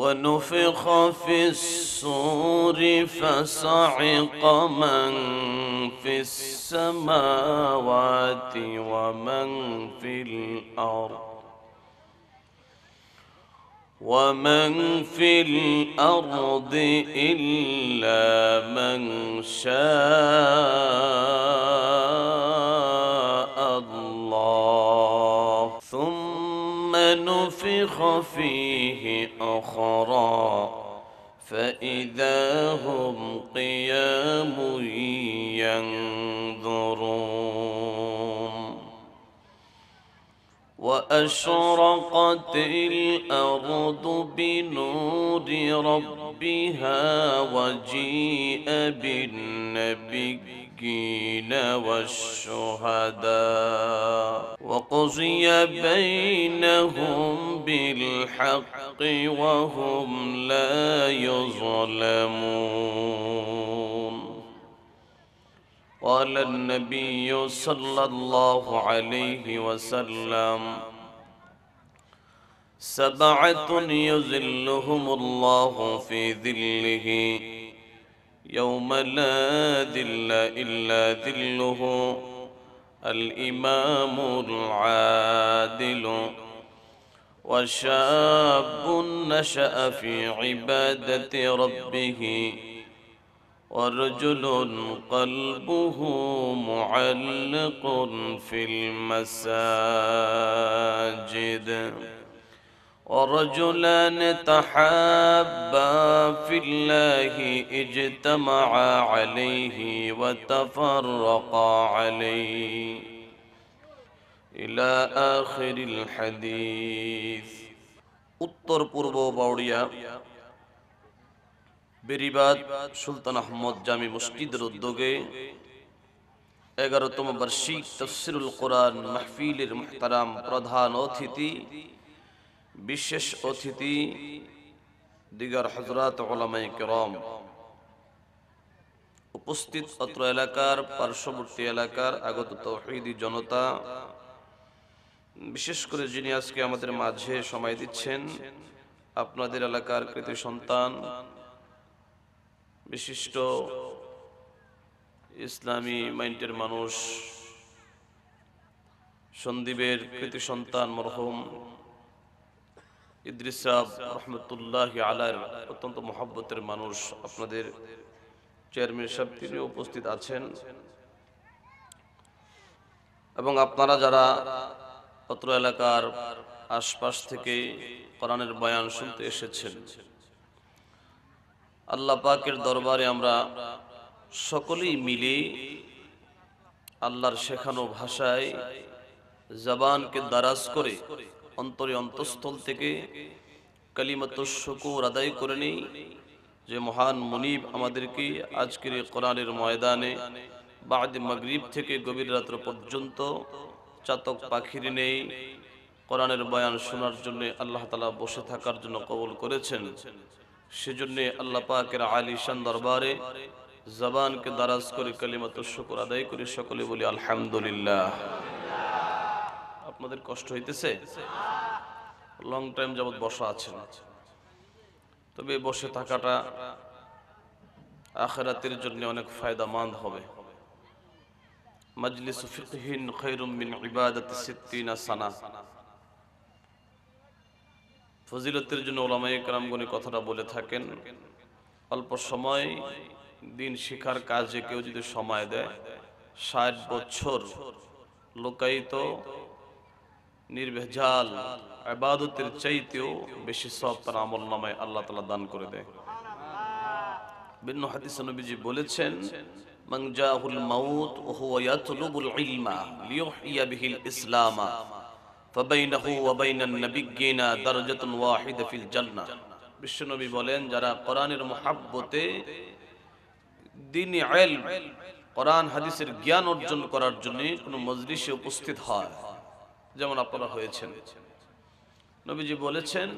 ونفخ في الصور فصعق من في السماوات ومن في الأرض ومن في الأرض إلا من شاء الله ثم نفخ فيه أخرى فإذا هم قيام ينظرون وأشرقت الأرض بنور ربها وجيء بالنبي والمساكين والشهداء وقضي بينهم بالحق وهم لا يظلمون قال النبي صلى الله عليه وسلم سبعة يذلهم الله في ذله يوم لا ذل إلا ذله الإمام العادل وشاب نشأ في عبادة ربه ورجل قلبه معلق في المساجد ورجلان تحابا في الله اجتمعا عليه وتفرقا عليه الى اخر الحديث اتر قربو باوريا برباد سلطان احمد جامي مسجد ردوغي اگر تم برشيك تفسير القرآن محفيل المحترم پردھان اوتھی تھی বিশেষ অতিথি দিগার হজরত ওলামাই উপস্থিত অত্র এলাকার পার্শ্ববর্তী এলাকার আগত তহিদি জনতা বিশেষ করে যিনি আজকে আমাদের মাঝে সময় দিচ্ছেন আপনাদের এলাকার কৃতি সন্তান বিশিষ্ট ইসলামী মাইন্ডের মানুষ সন্দীপের কৃতি সন্তান মরহুম ইদ্রিস সাহ রহমতুল্লাহ আলার অত্যন্ত মহাব্বতের মানুষ আপনাদের চেয়ারম্যান সাহেব তিনি উপস্থিত আছেন এবং আপনারা যারা অত্র এলাকার আশপাশ থেকে কোরআনের বয়ান শুনতে এসেছেন আল্লাহ পাকের দরবারে আমরা সকলেই মিলে আল্লাহর শেখানো ভাষায় জবানকে দারাজ করে অন্তরে অন্তঃস্থল থেকে কালিমাত শুকুর আদায় করে নিই যে মহান মুনিব আমাদেরকে আজকের কোরআনের ময়দানে বাদ মাগরিব থেকে গভীর রাত্র পর্যন্ত চাতক পাখির নেই কোরআনের বয়ান শোনার জন্য আল্লাহ তালা বসে থাকার জন্য কবল করেছেন সেজন্যে আল্লাহ পাকের আলিশান দরবারে জবানকে দারাজ করে কালিমাত শুকুর আদায় করে সকলে বলি আলহামদুলিল্লাহ আপনাদের কষ্ট হইতেছে লং টাইম যাবৎ বসা আছেন তবে বসে থাকাটা আখেরাতের জন্য অনেক ফায়দামান হবে মজলিস খৈরুম মিন সানা ফজিলতের জন্য ওলামাই কারামগুনি কথাটা বলে থাকেন অল্প সময় দিন শিখার কাজে কেউ যদি সময় দেয় ষাট বছর লোকায়িত নির্ভেজাল আবাদতের চাইতেও বেশি সব তার আমল নামায় আল্লাহ তালা দান করে দেয় বিন্ন হাদিস নবীজি বলেছেন মাংজাহুল মাউত ওহুয়া ইলমা লিয়ুহইয়া বিহিল ওয়া বাইনান দারাজাতুন ওয়াহিদা ফিল জান্নাহ বিশ্বনবী বলেন যারা কোরআনের মহাব্বতে দিন ইলম কোরআন হাদিসের জ্ঞান অর্জন করার জন্য কোনো মজলিসে উপস্থিত হয় যেমন আপনারা হয়েছেন নবীজি বলেছেন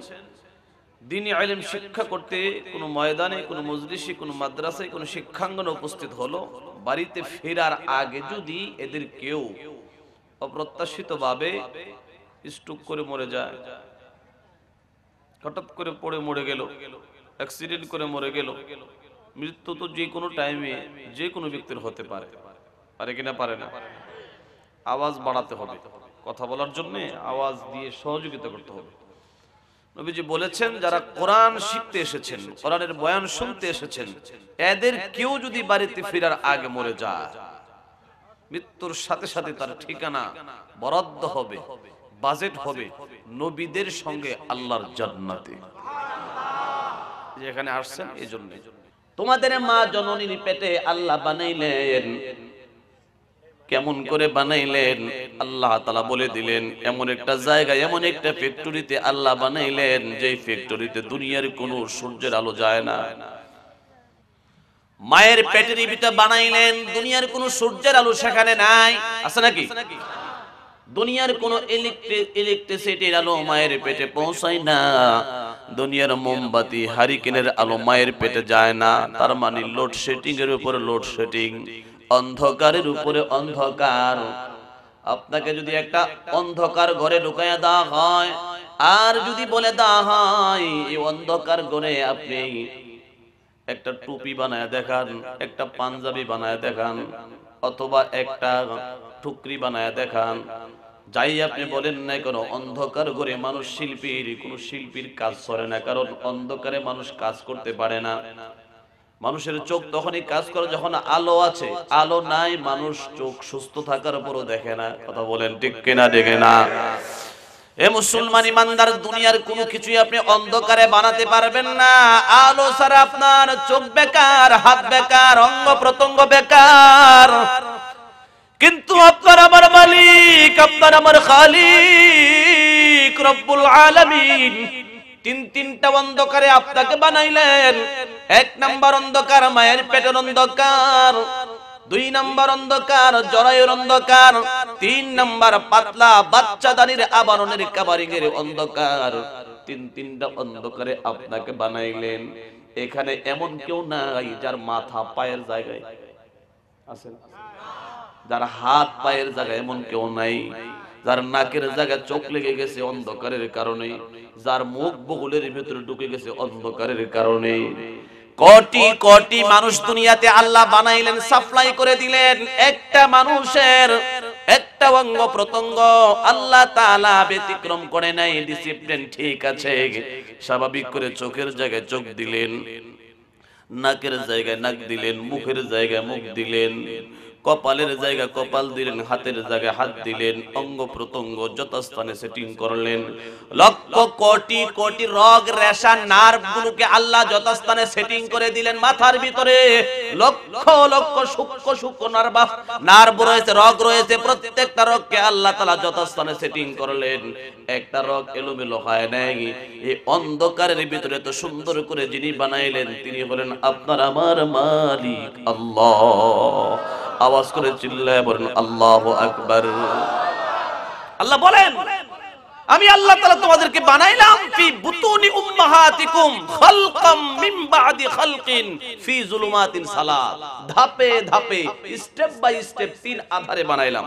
দিনই আইলেম শিক্ষা করতে কোনো ময়দানে কোনো মজলিসে কোনো মাদ্রাসায় কোনো শিক্ষাঙ্গনে উপস্থিত হলো বাড়িতে ফেরার আগে যদি এদের কেউ অপ্রত্যাশিতভাবে স্টুক করে মরে যায় হঠাৎ করে পড়ে মরে গেল অ্যাক্সিডেন্ট করে মরে গেল মৃত্যু তো যে কোনো টাইমে যে কোনো ব্যক্তির হতে পারে পারে কিনা পারে না আওয়াজ বাড়াতে হবে কথা বলার জন্য আওয়াজ দিয়ে সহযোগিতা করতে হবে নবীজি বলেছেন যারা কোরআন শিখতে এসেছেন কোরআনের বয়ান শুনতে এসেছেন এদের কেউ যদি বাড়িতে ফেরার আগে মরে যায় মৃত্যুর সাথে সাথে তার ঠিকানা বরাদ্দ হবে বাজেট হবে নবীদের সঙ্গে আল্লাহর জান্নাতে যেখানে আসছেন এই জন্য তোমাদের মা জননীর পেটে আল্লাহ বানাইলেন কেমন করে বানাইলেন আল্লাহ তালা বলে দিলেন এমন একটা জায়গা এমন একটা ফ্যাক্টরিতে আল্লাহ বানাইলেন যে ফ্যাক্টরিতে দুনিয়ার কোন সূর্যের আলো যায় না মায়ের পেটের বানাইলেন দুনিয়ার কোনো সূর্যের আলো সেখানে নাই আছে নাকি দুনিয়ার কোন ইলেকট্রিসিটির আলো মায়ের পেটে পৌঁছায় না দুনিয়ার মোমবাতি হারিকেনের আলো মায়ের পেটে যায় না তার মানে লোডশেডিং এর উপর লোডশেডিং অন্ধকারের উপরে অন্ধকার আপনাকে যদি একটা অন্ধকার ঘরে ঢুকাইয়া দেওয়া হয় আর যদি বলে দেওয়া হয় এই অন্ধকার ঘরে আপনি একটা টুপি বানায় দেখান একটা পাঞ্জাবি বানায় দেখান অথবা একটা ঠুকরি বানায় দেখান যাই আপনি বলেন না কোনো অন্ধকার ঘরে মানুষ শিল্পীর কোন শিল্পীর কাজ করে না কারণ অন্ধকারে মানুষ কাজ করতে পারে না মানুষের চোখ তখনই কাজ করে যখন আলো আছে আলো নাই মানুষ চোখ সুস্থ থাকার পরও দেখে না কথা বলেন ঠিক কিনা দেখে না এ মুসলমান ইমানদার দুনিয়ার কোনো কিছুই আপনি অন্ধকারে বানাতে পারবেন না আলো সারা আপনার চোখ বেকার হাত বেকার অঙ্গ প্রত্যঙ্গ বেকার কিন্তু আপনার আমার মালিক আপনার আমার খালিক রব্বুল আলামিন তিন তিনটা অন্ধকারে আপনাকে বানাইলেন এক নাম্বার অন্ধকার মায়ের পেটের অন্ধকার দুই নাম্বার অন্ধকার জরায়ুর অন্ধকার তিন নাম্বার পাতলা বাচ্চা দানির আবরণের কাবারিগের অন্ধকার তিন তিনটা অন্ধকারে আপনাকে বানাইলেন এখানে এমন কেউ নাই যার মাথা পায়ের জায়গায় আছেন যার হাত পায়ের জায়গায় এমন কেউ নাই যার নাকের জায়গায় চোখ লেগে গেছে অন্ধকারের কারণে যার মুখ বগুলের ভেতরে ঢুকে গেছে অন্ধকারের কারণে কটি কটি মানুষ দুনিয়াতে আল্লাহ বানাইলেন সাপ্লাই করে দিলেন একটা মানুষের একটা অঙ্গ প্রত্যঙ্গ আল্লাহ তাআলা ব্যতিক্রম করে নাই ডিসিপ্লিন ঠিক আছে স্বাভাবিক করে চোখের জায়গায় চোখ দিলেন নাকের জায়গায় নাক দিলেন মুখের জায়গায় মুখ দিলেন কপালের জায়গা কপাল দিলেন হাতের জায়গায় হাত দিলেন অঙ্গ প্রত্যঙ্গ যথাস্থানে সেটিং করলেন লক্ষ কোটি কোটি রগ রেশা নার্ভগুলোকে আল্লাহ যথাস্থানে সেটিং করে দিলেন মাথার ভিতরে লক্ষ লক্ষ সূক্ষ্ম সূক্ষ্ম নার্ভ নার্ভ রয়েছে রগ রয়েছে প্রত্যেকটা রগকে আল্লাহ তাআলা যথাস্থানে সেটিং করলেন একটা রগ এলোমেলো হয় নাই এই অন্ধকারের ভিতরে তো সুন্দর করে যিনি বানাইলেন তিনি হলেন আপনার আমার মালিক আল্লাহ আওয়াজ করে চিল্লায় বলেন আল্লাহ আকবর আল্লাহ বলেন আমি আল্লাহ তালা তোমাদেরকে বানাইলাম ফি ধাপে ধাপে স্টেপ বাই স্টেপ তিন আধারে বানাইলাম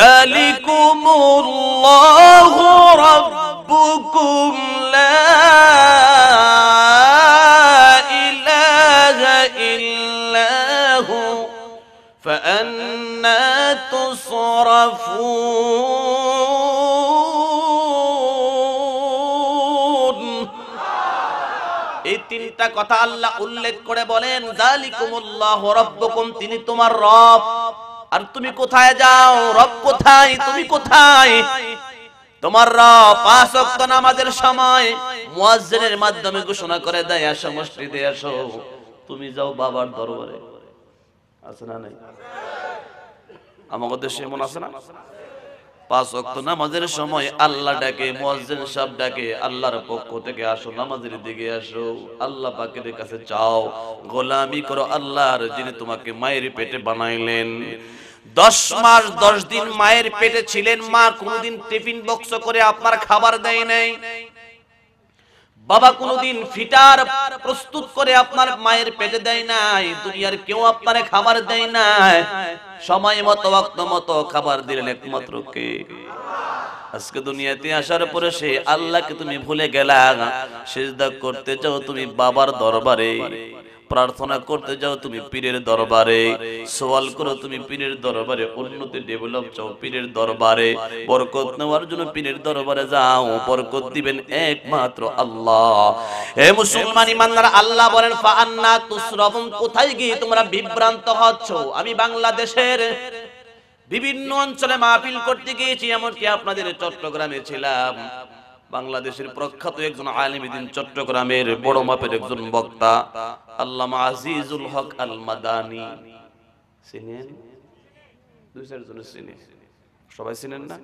দালিকুমুল্লাহু রাব্বুকুম লা فأنا تصرفون এই তিনটা কথা আল্লাহ উল্লেখ করে বলেন জালিকুমুল্লাহ রব্বকুম তিনি তোমার রব আর তুমি কোথায় যাও রব কোথায় তুমি কোথায় তোমার রব পাঁচ ওয়াক্ত নামাজের সময় মুয়াজ্জিনের মাধ্যমে ঘোষণা করে দেয় আসো মসজিদে তুমি যাও বাবার দরবারে আছে না নাই আমাদের দেশে এমন আছে না পাঁচ অক্ত নামাজের সময় আল্লাহ ডাকে মুয়াজ্জিন সাহেব ডাকে আল্লাহর পক্ষ থেকে আসো নামাজের দিকে আসো আল্লাহ পাকের কাছে চাও গোলামি করো আল্লাহর যিনি তোমাকে মায়ের পেটে বানাইলেন দশ মাস দশ দিন মায়ের পেটে ছিলেন মা কোনদিন টিফিন বক্স করে আপনার খাবার দেয় নাই বাবা কোনদিন ফিটার প্রস্তুত করে আপনার মায়ের পেটে দেয় নাই দুনিয়ার কেউ আপনারে খাবার দেয় নাই সময় মতো অক্ত মতো খাবার দিলেন একমাত্র কে আজকে দুনিয়াতে আসার পরে সে আল্লাহকে তুমি ভুলে গেলা সেজদা করতে চাও তুমি বাবার দরবারে প্রার্থনা করতে যাও তুমি পীরের দরবারে সওয়াল করো তুমি পীরের দরবারে উন্নতি ডেভেলপ চাও পীরের দরবারে বরকত নেওয়ার জন্য পীরের দরবারে যাও বরকত দিবেন একমাত্র আল্লাহ হে মুসলমান ইমানদার আল্লাহ বলেন ফা আন্না তুসরাবুন কোথায় গিয়ে তোমরা বিভ্রান্ত হচ্ছ আমি বাংলাদেশের বিভিন্ন অঞ্চলে মাহফিল করতে গিয়েছি এমনকি আপনাদের চট্টগ্রামে ছিলাম বাংলাদেশের প্রখ্যাত একজন আলিমিদিন চট্টগ্রামের বড় মাপের একজন বক্তা আল্লামা আজিজুল হক আল মাদানি চিনেন দুই চারজনের চিনেন সবাই চিনেন না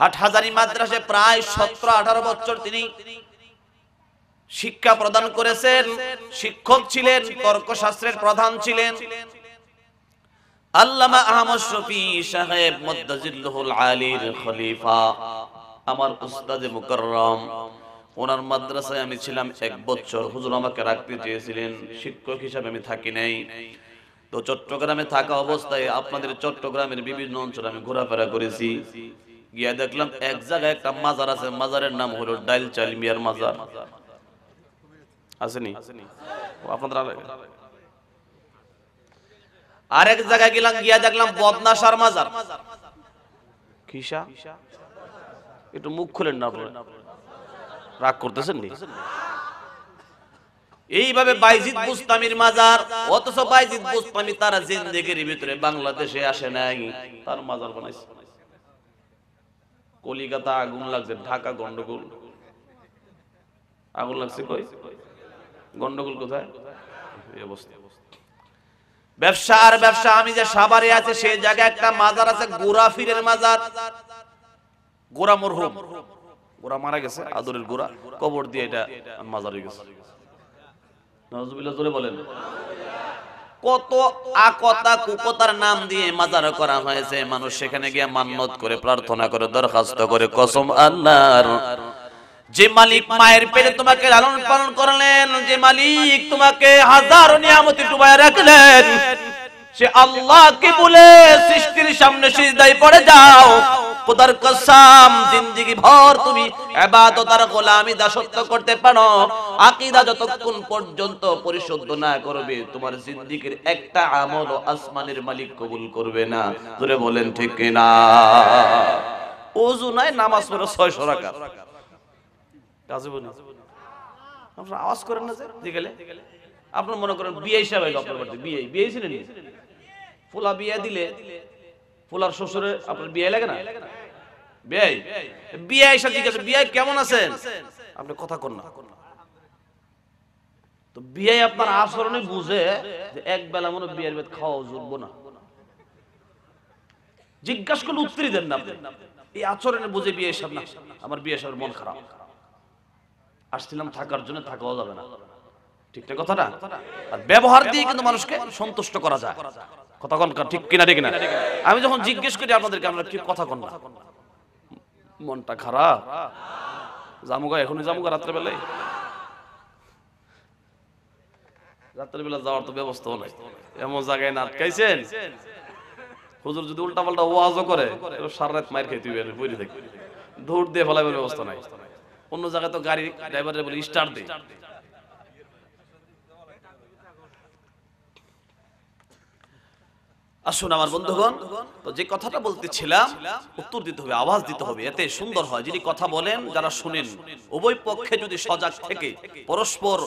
হাটহাজারি মাদ্রাসে প্রায় সতেরো আঠারো বছর তিনি শিক্ষা প্রদান করেছেন শিক্ষক ছিলেন তর্কশাস্ত্রের প্রধান ছিলেন আল্লামা আহমদ শফি সাহেব মদ্দাজিল্লুল আলীর খলিফা আমার উস্তাদে মুকররম ওনার মাদ্রাসায় আমি ছিলাম এক বছর হুজুর আমাকে রাখতে চেয়েছিলেন শিক্ষক হিসাবে আমি থাকি নাই তো চট্টগ্রামে থাকা অবস্থায় আপনাদের চট্টগ্রামের বিভিন্ন অঞ্চলে আমি ঘোরাফেরা করেছি গিয়া দেখলাম এক জায়গায় একটা মাজার আছে মাজারের নাম হলো ডাইল চাল মিয়ার মাজার আসেনি আপনারা আরেক জায়গায় গেলাম গিয়া দেখলাম বদনাশার মাজার কিসা একটু মুখ খুলেন না রাগ করতেছেন নি এইভাবে বাইজিদ বুস্তামির মাজার অথচ বাইজিদ বুস্তামি তারা জিন্দেগির ভিতরে বাংলাদেশে আসে নাই তার মাজার বানাইছে কলিকাতা আগুন লাগছে ঢাকা গন্ডগোল আগুন লাগছে কই গন্ডগোল কোথায় অবস্থা ব্যবসা আর ব্যবসা আমি যে সাবারে আছে সেই জায়গায় একটা মাজার আছে গোরাফিরের মাজার গোরা মরহুম গোরা মারা গেছে আদরের গোরা কবর দিয়ে এটা মাজারে গেছে বলেন কত আকতা কুকতার নাম দিয়ে মাজার করা হয়েছে মানুষ সেখানে গিয়ে মান্নত করে প্রার্থনা করে দরখাস্ত করে কসম আল্লাহর যে মালিক মায়ের পেটে তোমাকে লালন পালন করলেন যে মালিক তোমাকে হাজার নিয়ামতি ডুবায় রাখলেন সে আল্লাহকে বলে সৃষ্টির সামনে সিজদায় পড়ে যাও খোদার কসম জিন্দেগি ভর তুমি ইবাদত আর গোলামি দাসত্ব করতে পারো আকীদা যতক্ষণ পর্যন্ত পরিশুদ্ধ না করবে তোমার জিন্দেগির একটা আমল আসমানের মালিক কবুল করবে না ধরে বলেন ঠিক কি না ওযু নাই নামাজ পড়ে 600 রাকাত কাজে বলি আপনারা আওয়াজ করেন না যে গেলে আপনারা মনে করেন বিয়ে হিসাব হইলো আপনাদের বিয়ে বিয়ে ছিলেন না ফুলা বিয়ে দিলে ফুলার শ্বশুরে আপনার বিয়ে লাগে না জিজ্ঞাসা কেমন আছেন আপনি কথা কর না তো বিয়ে আপনার আচরণে বুঝে এক বেলা মনে বিয়ের বেদ খাওয়া না করলে উত্তরই দেন না এই আচরণে বুঝে বিয়ে সব না আমার বিয়ে সবের মন খারাপ আসছিলাম থাকার জন্য থাকাও যাবে না ঠিকঠাক না কথাটা আর ব্যবহার দিয়ে কিন্তু মানুষকে সন্তুষ্ট করা যায় কথা কন ঠিক কিনা ঠিক না আমি যখন জিজ্ঞেস করি আপনাদেরকে আমরা কি কথা কন না মনটা খারাপ জামুগা এখনই জামুগা রাত্রেবেলায় রাত্রেবেলা যাওয়ার তো ব্যবস্থাও নাই এমন জায়গায় না আটকাইছেন হুজুর যদি উল্টা পাল্টা ওয়াজও করে সারা রাত মায়ের খেতে হবে বইরে থাকবে দৌড় দিয়ে ব্যবস্থা নাই অন্য জায়গায় তো গাড়ি ড্রাইভারের বলে স্টার্ট দেয় আসুন আমার বন্ধুগণ তো যে কথাটা বলতেছিলাম উত্তর দিতে হবে আওয়াজ দিতে হবে এতে সুন্দর হয় যিনি কথা বলেন যারা শুনেন উভয় পক্ষে যদি সজাগ থেকে পরস্পর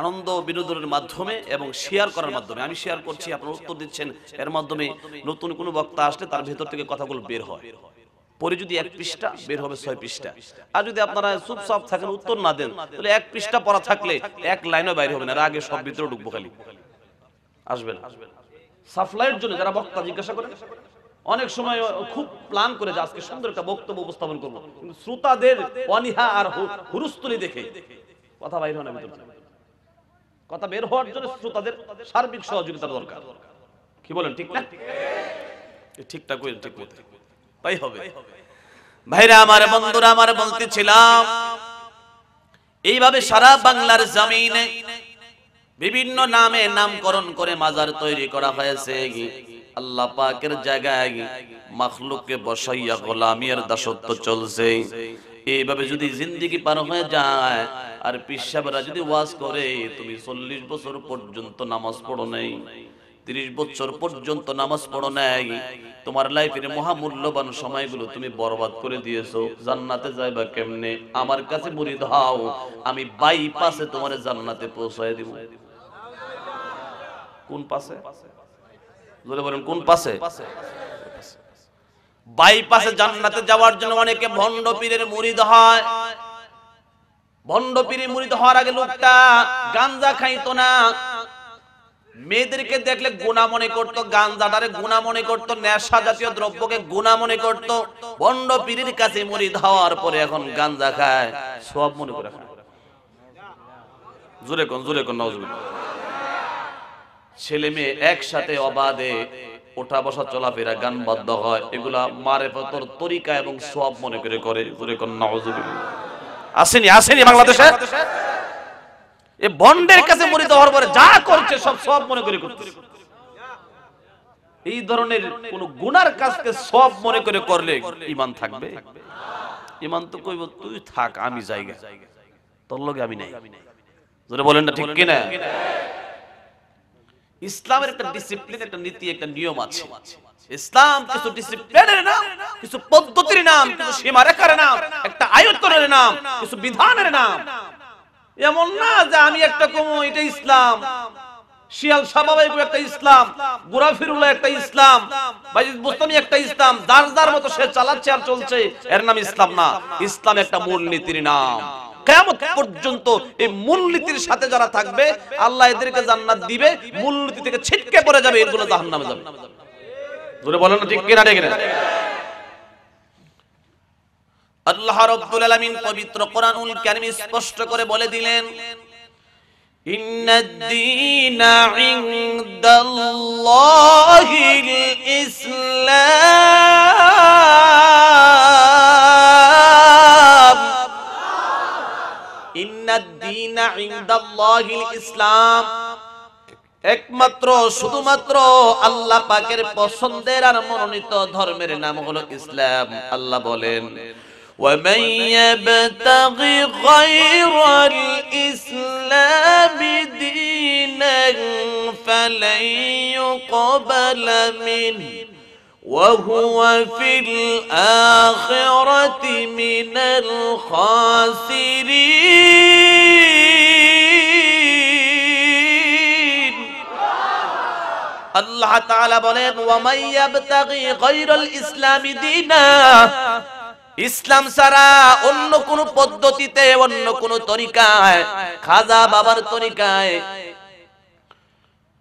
আনন্দ বিনোদনের মাধ্যমে এবং শেয়ার করার মাধ্যমে আমি শেয়ার করছি আপনারা উত্তর দিচ্ছেন এর মাধ্যমে নতুন কোনো বক্তা আসলে তার ভেতর থেকে কথাগুলো বের হয় পরে যদি এক পৃষ্ঠা বের হবে ছয় পৃষ্ঠা আর যদি আপনারা চুপচাপ থাকেন উত্তর না দেন তাহলে এক পৃষ্ঠা পড়া থাকলে এক লাইনও বাইরে হবে না আগে সব ভিতরে ঢুকবো খালি আসবেন আসবেন সাপ্লাইয়ের জন্য যারা বক্তা জিজ্ঞাসা করেন অনেক সময় খুব প্ল্যান করে যে আজকে সুন্দর একটা বক্তব্য উপস্থাপন করবো শ্রোতাদের অনিহা আর হুরুস্তুলি দেখে কথা বাইর হন কথা বের হওয়ার জন্য শ্রোতাদের সার্বিক সহযোগিতার দরকার কি বলেন ঠিক না ঠিকঠাক ঠিক মতো তাই হবে ভাইরা আমার বন্ধুরা আমার বলতেছিলাম এইভাবে সারা বাংলার জমিনে বিভিন্ন নামে নামকরণ করে মাজার তৈরি করা হয়েছে আল্লাহ পাকের জায়গায় মখলুককে বসাইয়া গোলামিয়ার দাসত্ব চলছে এইভাবে যদি জিন্দিগি পার হয়ে যায় আর পিসাবেরা যদি ওয়াজ করে তুমি চল্লিশ বছর পর্যন্ত নামাজ পড়ো নেই তিরিশ বছর পর্যন্ত নামাজ পড়ো নাই তোমার লাইফের মহামূল্যবান সময়গুলো তুমি বরবাদ করে দিয়েছো জান্নাতে যাইবা কেমনে আমার কাছে মুড়ি ধাও আমি বাইপাসে তোমার জান্নাতে পৌঁছায় দিব কোন পাশে জোরে বলেন কোন পাশে বাইপাসে জান্নাতে যাওয়ার জন্য অনেকে ভণ্ড পীরের হয় ভণ্ড পীরের হওয়ার আগে লোকটা গাঞ্জা খাইতো না মেয়েদেরকে দেখলে গুণা মনে করতো গাঞ্জাটারে গুণা মনে করতো নেশা জাতীয় দ্রব্যকে গুণা মনে করতো ভণ্ড পীরের কাছে মুড়িদ হওয়ার পরে এখন গাঞ্জা খায় সব মনে করে খায় জোরে কোন জোরে কোন নজরুল ছেলে মেয়ে একসাথে অবাধে ওঠা বসা চলাফেরা গান বাধ্য হয় এগুলা মারে পতর তরিকা এবং সব মনে করে করে আসেনি আসেনি বাংলাদেশে এ বন্ডের কাছে মরিত হওয়ার পরে যা করছে সব সব মনে করে করছে এই ধরনের কোন গুনার কাজকে সব মনে করে করলে ইমান থাকবে ইমান তো কইব তুই থাক আমি জায়গা তোর লগে আমি নাই বলেন না ঠিক কিনা ইসলামের একটা ডিসিপ্লিন একটা নীতি একটা নিয়ম আছে ইসলাম কিছু ডিসিপ্লিনের নাম কিছু পদ্ধতির নাম কিছু সীমারেখার নাম একটা আয়তনের নাম কিছু বিধানের নাম এমন না যে আমি একটা কমো এটা ইসলাম শিয়াল স্বাভাবিক একটা ইসলাম গোরাফিরুল্লাহ একটা ইসলাম বাইজিদ বুস্তামি একটা ইসলাম দার দার মতো সে চালাচ্ছে আর চলছে এর নাম ইসলাম না ইসলাম একটা মূল নীতির নাম কেমন পর্যন্ত এই মূলনীতির সাথে যারা থাকবে আল্লাহ এদেরকে জান্নাত দিবে মূলনীতি থেকে ছিটকে পড়ে যাবে এরগুলো জাহান নামে যাবে ধরে বলেন ঠিক কিনা ঠিক আল্লাহ রাব্বুল আলামিন পবিত্র কোরআনুল কারীম স্পষ্ট করে বলে দিলেন ইন্নাদ ইনদাল্লাহিল ইসলাম الدين عند الله الإسلام একমাত্র শুধুমাত্র আল্লাহ পাকের পছন্দের আর মনোনীত ধর্মের নাম হলো ইসলাম আল্লাহ বলেন ومن يَبْتَغِ غير الإسلام دينا فلن يقبل منه وهو في الآخرة من الخاسرين الله تعالى بولين ومن يبتغي غير الإسلام دينا ইসলাম সারা অন্য কোন পদ্ধতিতে অন্য কোন তরিকায় খাজা বাবার তরিকায়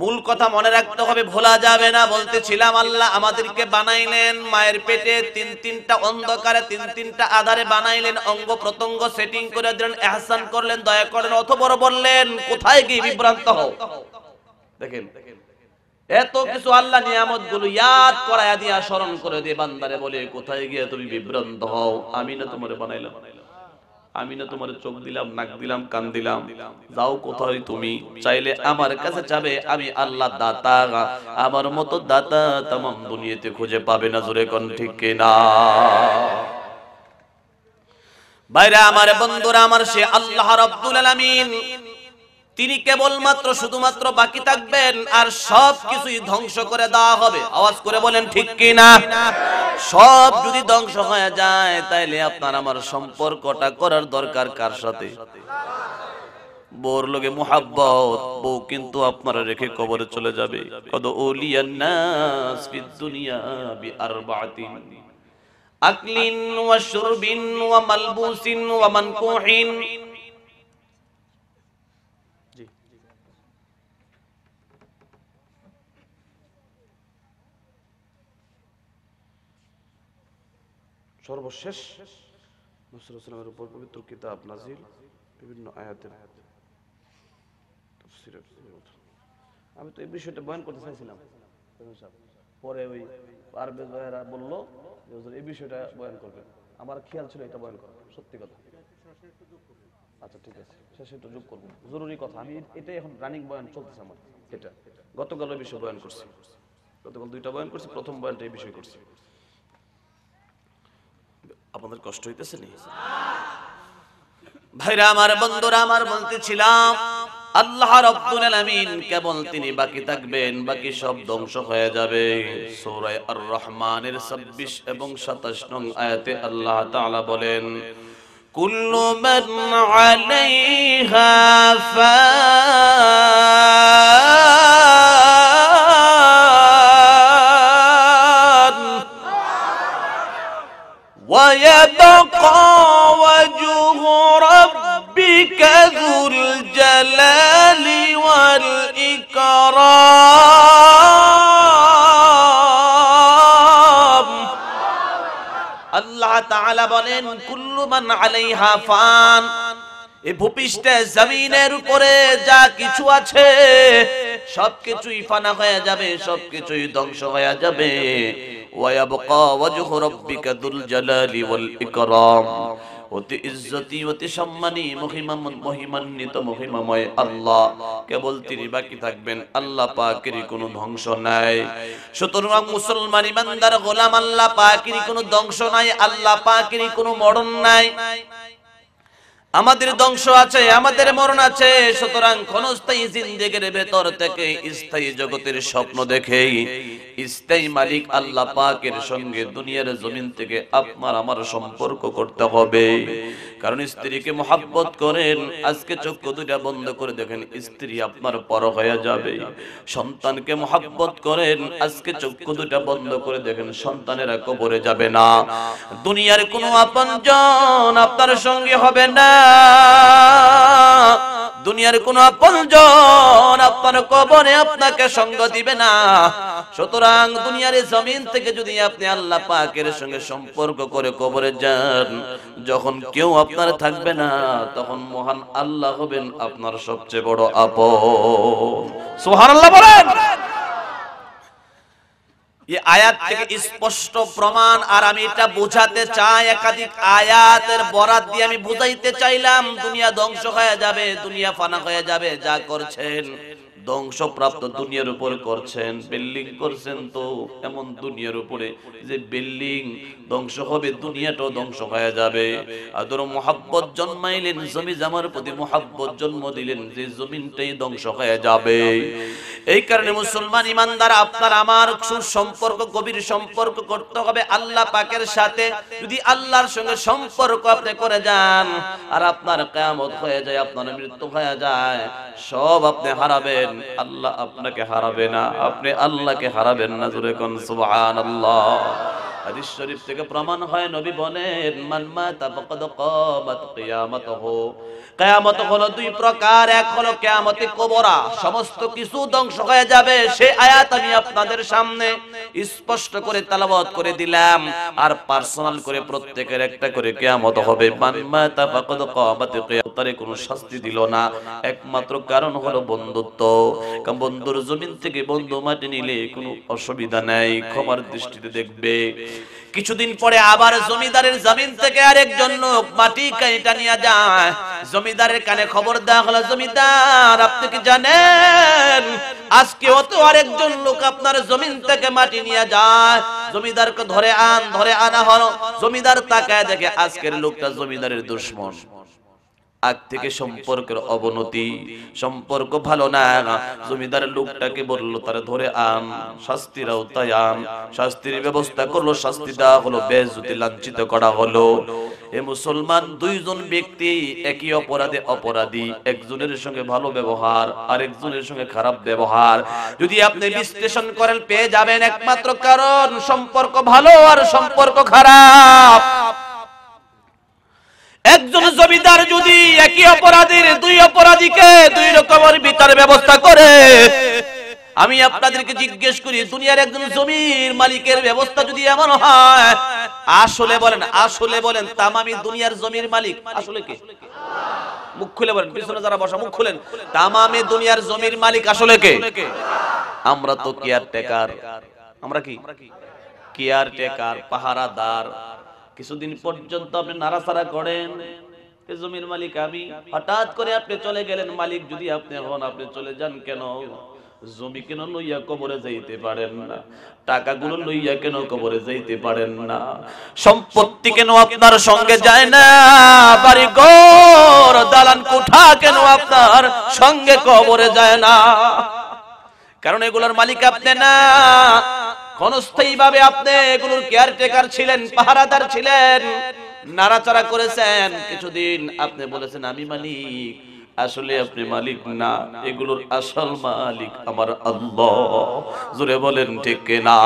মূল কথা মনে রাখতে হবে ভোলা যাবে না বলতেছিলাম আল্লাহ আমাদেরকে বানাইলেন মায়ের পেটে তিন তিনটা অন্ধকারে তিন তিনটা আধারে বানাইলেন অঙ্গ প্রত্যঙ্গ সেটিং করে দিলেন এহসান করলেন দয়া করেন অত বড় বললেন কোথায় গিয়ে বিভ্রান্ত হও দেখেন এত কিছু আল্লাহ নিয়ামত গুলো ইয়াদ করায় দিয়া স্মরণ করে দিয়ে বান্দারে বলে কোথায় গিয়ে তুমি বিভ্রান্ত হও আমি না তোমার বানাইলাম আমি না তোমার চোখ দিলাম নাক দিলাম কান দিলাম যাও কোথায় তুমি চাইলে আমার কাছে যাবে আমি আল্লাহ দাতা আমার মতো দাতা তাম দুনিয়াতে খুঁজে পাবে না জোরে কোন ঠিক কিনা বাইরে আমার বন্ধুরা আমার সে আল্লাহ রব্দুল আলামিন তিনি কেবলমাত্র শুধুমাত্র বাকি থাকবেন আর সব কিছুই ধ্বংস করে দেওয়া হবে আওয়াজ করে বলেন ঠিক কি না সব যদি ধ্বংস হয়ে যায় তাইলে আপনার আমার সম্পর্কটা করার দরকার কার সাথে বোর লোকে মোহাব্বত বউ কিন্তু আপনারা রেখে কবরে চলে যাবে আকলিন ওয়া শুরবিন ওয়া মালবুসিন ওয়া মানকুহিন সর্বশেষ নসরুলের উপর পবিত্র কিতাব নাজিল বিভিন্ন আয়াতের আমি তো এই বিষয়টা বয়ান করতে চাইছিলাম পরে ওই পারভেজ ভাইয়েরা বললো এই বিষয়টা বয়ান করবে আমার খেয়াল ছিল এটা বয়ন করবে সত্যি কথা আচ্ছা ঠিক আছে শেষে একটু যোগ করবো জরুরি কথা আমি এটাই এখন রানিং বয়ন চলতেছে আমার এটা গতকাল ওই বিষয় বয়ন করছি গতকাল দুইটা বয়ন করছি প্রথম বয়নটা এই বিষয় করছি আপনাদের কষ্ট হইতেছে নি ভাইরা আমার বন্ধুরা আমার বলতেছিলাম আল্লাহ রব্বুল আলামিন কেবল তিনি বাকি থাকবেন বাকি সব ধ্বংস হয়ে যাবে সূরা আর রহমানের 26 এবং 27 নং আয়াতে আল্লাহ তাআলা বলেন কুল্লু মান আলাইহা ফা ويبقى وجه ربك ذو الجلال والإكرام আল্লাহ তাআলা বলেন কুল্লু মান আলাইহা ফান এই ভূপৃষ্ঠে জমিনের উপরে যা কিছু আছে সবকিছুই ফানা হয়ে যাবে সবকিছুই ধ্বংস হয়ে যাবে আল্লাহ কেবল তিনি বাকি থাকবেন আল্লাহ কোনো ধ্বংস নাই সুতরাং মুসলমান গোলাম আল্লাহ পাকেরই কোনো ধ্বংস নাই আল্লাহ পাকেরই কোনো মরণ নাই আমাদের ধ্বংস আছে আমাদের মরণ আছে সুতরাং ক্ষণস্থায়ী জিন্দেগের ভেতর থেকে স্থায়ী জগতের স্বপ্ন দেখেই ইস্তাই মালিক আল্লাহ পাকের সঙ্গে দুনিয়ার জমিন থেকে আপনার আমার সম্পর্ক করতে হবে কারণ স্ত্রীকে মহাব্বত করেন আজকে চক্ষু দুটা বন্ধ করে দেখেন স্ত্রী আপনার পর হয়ে যাবে সন্তানকে মহাব্বত করেন আজকে চক্ষু দুটা বন্ধ করে দেখেন সন্তানেরা কবরে যাবে না দুনিয়ার কোনো জন আপনার সঙ্গে হবে না দুনিয়ার কোনো জন আপনার কবরে আপনাকে সঙ্গ দিবে না সুতরাং দুনিয়ার জমিন থেকে যদি আপনি আল্লাহ পাকের সঙ্গে সম্পর্ক করে কবরে যান যখন কেউ আপনার থাকবে না তখন মহান আল্লাহ হবেন আপনার সবচেয়ে বড় আপন আল্লাহ বলেন এই আয়াত থেকে স্পষ্ট প্রমাণ আর আমি এটা বোঝাতে চাই একাধিক আয়াতের বরাত দিয়ে আমি বুঝাইতে চাইলাম দুনিয়া ধ্বংস হয়ে যাবে দুনিয়া ফানা হয়ে যাবে যা করছেন ধ্বংসপ্রাপ্ত দুনিয়ার উপরে করছেন বিল্ডিং করছেন তো এমন দুনিয়ার উপরে যে বিল্ডিং ধ্বংস হবে দুনিয়াটাও ধ্বংস হয়ে যাবে ধরো মহাব্বত জন্মাইলেন জমি জামার প্রতি মহাব্বত জন্ম দিলেন যে জমিনটাই ধ্বংস হয়ে যাবে এই কারণে মুসলমান ইমানদার আপনার আমার সম্পর্ক গভীর সম্পর্ক করতে হবে আল্লাহ পাকের সাথে যদি আল্লাহর সঙ্গে সম্পর্ক আপনি করে যান আর আপনার কেয়ামত হয়ে যায় আপনার মৃত্যু হয়ে যায় সব আপনি হারাবেন আল্লাহ আপনাকে হারাবে না আপনি আল্লাহকে হারাবেন না জোরে কোন সুবহান আল্লাহ হাদিস শরীফ থেকে প্রমাণ হয় নবী বলেন মান মাতা ফাকাদ কামাত কিয়ামাতুহু কিয়ামত হলো দুই প্রকার এক হলো কিয়ামতে কবরা সমস্ত কিছু ধ্বংস হয়ে যাবে সেই আয়াত আমি আপনাদের সামনে স্পষ্ট করে তেলাওয়াত করে দিলাম আর পার্সোনাল করে প্রত্যেকের একটা করে কিয়ামত হবে মান মাতা ফাকাদ কামাত তারে কোনো শাস্তি দিল না একমাত্র কারণ হলো বন্ধুত্ব বন্ধুর জমিন থেকে বন্ধু মাটি নিলে কোনো অসুবিধা নাই ক্ষমার দৃষ্টিতে দেখবে কিছুদিন পরে আবার জমিদারের জমিন থেকে আরেকজন লোক মাটি কাইটা নিয়ে যায় জমিদারের কানে খবর দেওয়া হলো জমিদার আপনি কি জানেন আজকে তো আরেকজন লোক আপনার জমিন থেকে মাটি নিয়ে যায় জমিদারকে ধরে আন ধরে আনা হলো জমিদার তাকায় দেখে আজকের লোকটা জমিদারের দুশ্মন আগ থেকে সম্পর্কের অবনতি সম্পর্ক ভালো না জমিদার লোকটাকে বলল তারা ধরে আন শাস্তির আওতায় আন শাস্তির ব্যবস্থা করলো শাস্তি দেওয়া হলো বেজুতি লাঞ্ছিত করা হলো এ মুসলমান দুইজন ব্যক্তি একই অপরাধে অপরাধী একজনের সঙ্গে ভালো ব্যবহার আর একজনের সঙ্গে খারাপ ব্যবহার যদি আপনি বিশ্লেষণ করেন পেয়ে যাবেন একমাত্র কারণ সম্পর্ক ভালো আর সম্পর্ক খারাপ একজন জমিদার যদি একই অপরাধীর দুই অপরাধীকে দুই রকমের বিচার ব্যবস্থা করে আমি আপনাদেরকে জিজ্ঞেস করি দুনিয়ার একজন জমির মালিকের ব্যবস্থা যদি এমন হয় আসলে বলেন আসলে বলেন তামামি দুনিয়ার জমির মালিক আসলে কে মুখ খুলে বলেন পিছনে যারা বসা মুখ খুলেন তামামি দুনিয়ার জমির মালিক আসলে কে আমরা তো কেয়ার টেকার আমরা কি কেয়ার টেকার পাহারাদার কিছুদিন পর্যন্ত আপনি নাড়াচাড়া করেন জমির মালিক আমি হঠাৎ করে আপনি চলে গেলেন মালিক যদি আপনি হন আপনি চলে যান কেন জমি কেন লইয়া কবরে যাইতে পারেন না টাকাগুলো লইয়া কেন কবরে যাইতে পারেন না সম্পত্তি কেন আপনার সঙ্গে যায় না বাড়ি ঘর দালান কোঠা কেন আপনার সঙ্গে কবরে যায় না কারণ এগুলোর মালিক আপনি না ক্ষণস্থায়ী ভাবে আপনি এগুলোর কেয়ারটেকার ছিলেন পাহারাদার ছিলেন নাড়াচাড়া করেছেন কিছুদিন আপনি বলেছেন আমি মালিক আসলে আপনি মালিক না এগুলোর আসল মালিক আমার আল্লাহ জোরে বলেন ঠিক না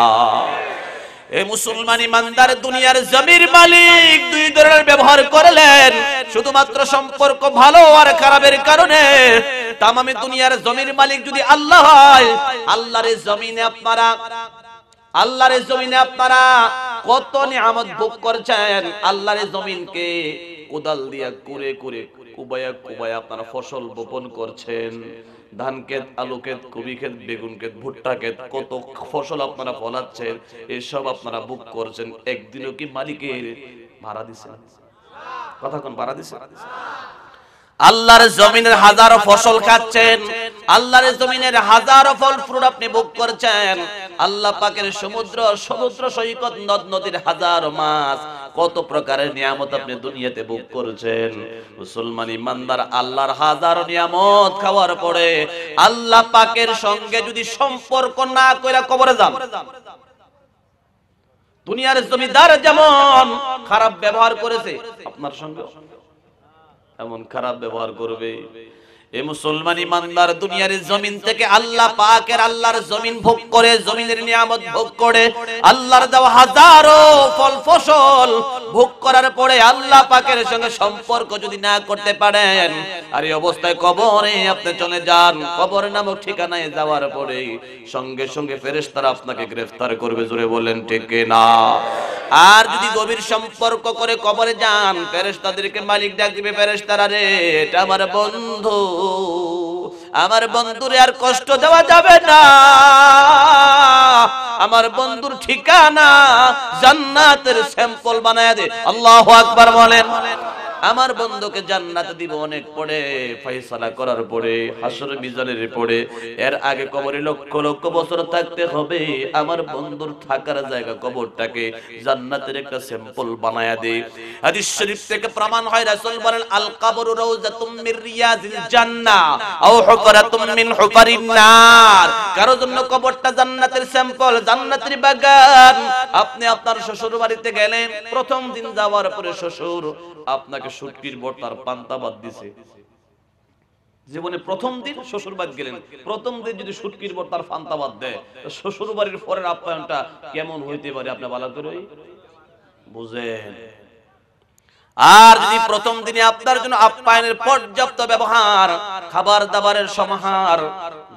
এ মুসলমান ইমানদার দুনিয়ার জমির মালিক দুই ধরনের ব্যবহার করলেন শুধুমাত্র সম্পর্ক ভালো আর খারাপের কারণে তামামি দুনিয়ার জমির মালিক যদি আল্লাহ হয় আল্লাহরের জমিনে আপনারা আল্লাহরে জমিনে আপনারা কত নিয়ামত ভোগ করছেন আল্লাহরে জমিনকে কোদাল দিয়া কুরে কুরে কুবায়া কুবায়া আপনারা ফসল বপন করছেন ধান ক্ষেত আলু ক্ষেত কবি ক্ষেত বেগুন ক্ষেত ভুট্টা ক্ষেত কত ফসল আপনারা ফলাচ্ছেন এসব আপনারা বুক করছেন একদিনও কি মালিকের ভাড়া দিছেন কথা কোন ভাড়া দিছেন আল্লাহর জমিনের হাজারো ফসল খাচ্ছেন আল্লাহর জমিনের হাজারো ফল ফ্রুট আপনি ভোগ করছেন আল্লাহ পাকের সমুদ্র সমুদ্র সৈকত নদ নদীর হাজারো মাছ কত প্রকারের নিয়ামত আপনি দুনিয়াতে ভোগ করছেন মুসলমান ইমানদার আল্লাহর হাজার নিয়ামত খাওয়ার পরে আল্লাহ পাকের সঙ্গে যদি সম্পর্ক না কইরা কবরে যান দুনিয়ার জমিদার যেমন খারাপ ব্যবহার করেছে আপনার সঙ্গে এমন খারাপ ব্যবহার করবে এ মুসলমান ইমানদার দুনিয়ার জমিন থেকে আল্লাহ পাকের আল্লাহর জমিন ভোগ করে জমিনের নিয়ামত ভোগ করে আল্লাহর দেওয়া হাজারো ফল ফসল ভোগ করার পরে আল্লাহ পাকের সঙ্গে সম্পর্ক যদি না করতে পারেন আর এই অবস্থায় কবরে আপনি চলে যান কবর নামক ঠিকানায় যাওয়ার পরে সঙ্গে সঙ্গে ফেরেশতারা আপনাকে গ্রেফতার করবে জোরে বলেন ঠিক না আর যদি গভীর সম্পর্ক করে কবরে যান ফেরেশতাদেরকে মালিক ডাক দিবে ফেরেশতারা রে এটা আমার বন্ধু আমার বন্ধুরে আর কষ্ট দেওয়া যাবে না আমার বন্ধুর ঠিকানা জান্নাতের স্যাম্পল বানায় দে আল্লাহ আকবার বলেন আমার বন্ধুকে জান্নাত দিব অনেক পরে ফয়সালা করার পরে হাসর মিজানের পরে এর আগে কবরে লক্ষ লক্ষ বছর থাকতে হবে আমার বন্ধুর থাকার জায়গা কবরটাকে জান্নাতের একটা স্যাম্পল বানায়া দেই হাদিস শরীফ থেকে প্রমাণ হয় রাসূল বলেন আল কবরু রাউজাতুম মির রিয়াজিল জান্নাহ আও হুফরাতুম মিন হুকারিন নার কারো জন্য কবরটা জান্নাতের স্যাম্পল জান্নাতের বাগান আপনি আপনার শ্বশুর বাড়িতে গেলেন প্রথম দিন যাওয়ার পরে শ্বশুর আপনাকে সুটকির বর তার পান্তা বাদ দিছে জীবনে প্রথম দিন শ্বশুর বাড়ি গেলেন প্রথম দিন যদি সুটকির পর তার ফান্তা বাদ দেয় শ্বশুর বাড়ির পরের আপ্যায়নটা কেমন হইতে পারে আপনি ভালো করে বুঝেন আর যদি প্রথম দিনে আপনার জন্য আপ্যায়নের পর্যাপ্ত ব্যবহার খাবার দাবারের সমাহার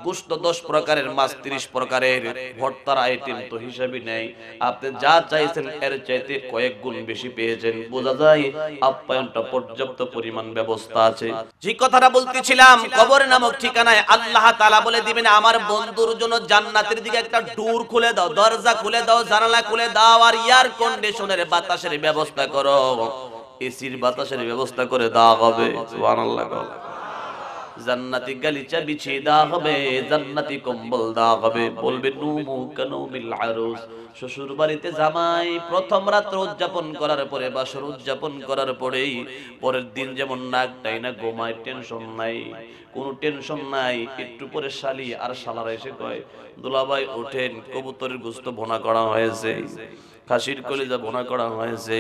গোস্ত দশ প্রকারের মাছ তিরিশ প্রকারের ভর্তার আইটেম তো হিসাবই নেই আপনি যা চাইছেন এর চাইতে কয়েক গুণ বেশি পেয়েছেন বোঝা যায় আপ্যায়নটা পর্যাপ্ত পরিমাণ ব্যবস্থা আছে যে কথাটা বলতেছিলাম কবর নামক ঠিকানায় আল্লাহ তালা বলে দিবেন আমার বন্ধুর জন্য জান্নাতের দিকে একটা ডোর খুলে দাও দরজা খুলে দাও জানালা খুলে দাও আর এয়ার কন্ডিশনের বাতাসের ব্যবস্থা করো এসির বাতাসের ব্যবস্থা করে দেওয়া হবে সুবহানাল্লাহ জান্নাতি গালিচা বিছিয়ে দেওয়া হবে জান্নাতি কম্বল দেওয়া হবে বলবে নুমু কেন মিল আরুস শ্বশুর বাড়িতে জামাই প্রথম রাত্র উদযাপন করার পরে বাসর উদযাপন করার পরেই পরের দিন যেমন নাক তাই না গোমায় টেনশন নাই কোনো টেনশন নাই একটু পরে শালি আর শালারা এসে কয় দুলাভাই ওঠেন কবুতরের গুস্ত ভোনা করা হয়েছে খাসির কলিজা বোনা করা হয়েছে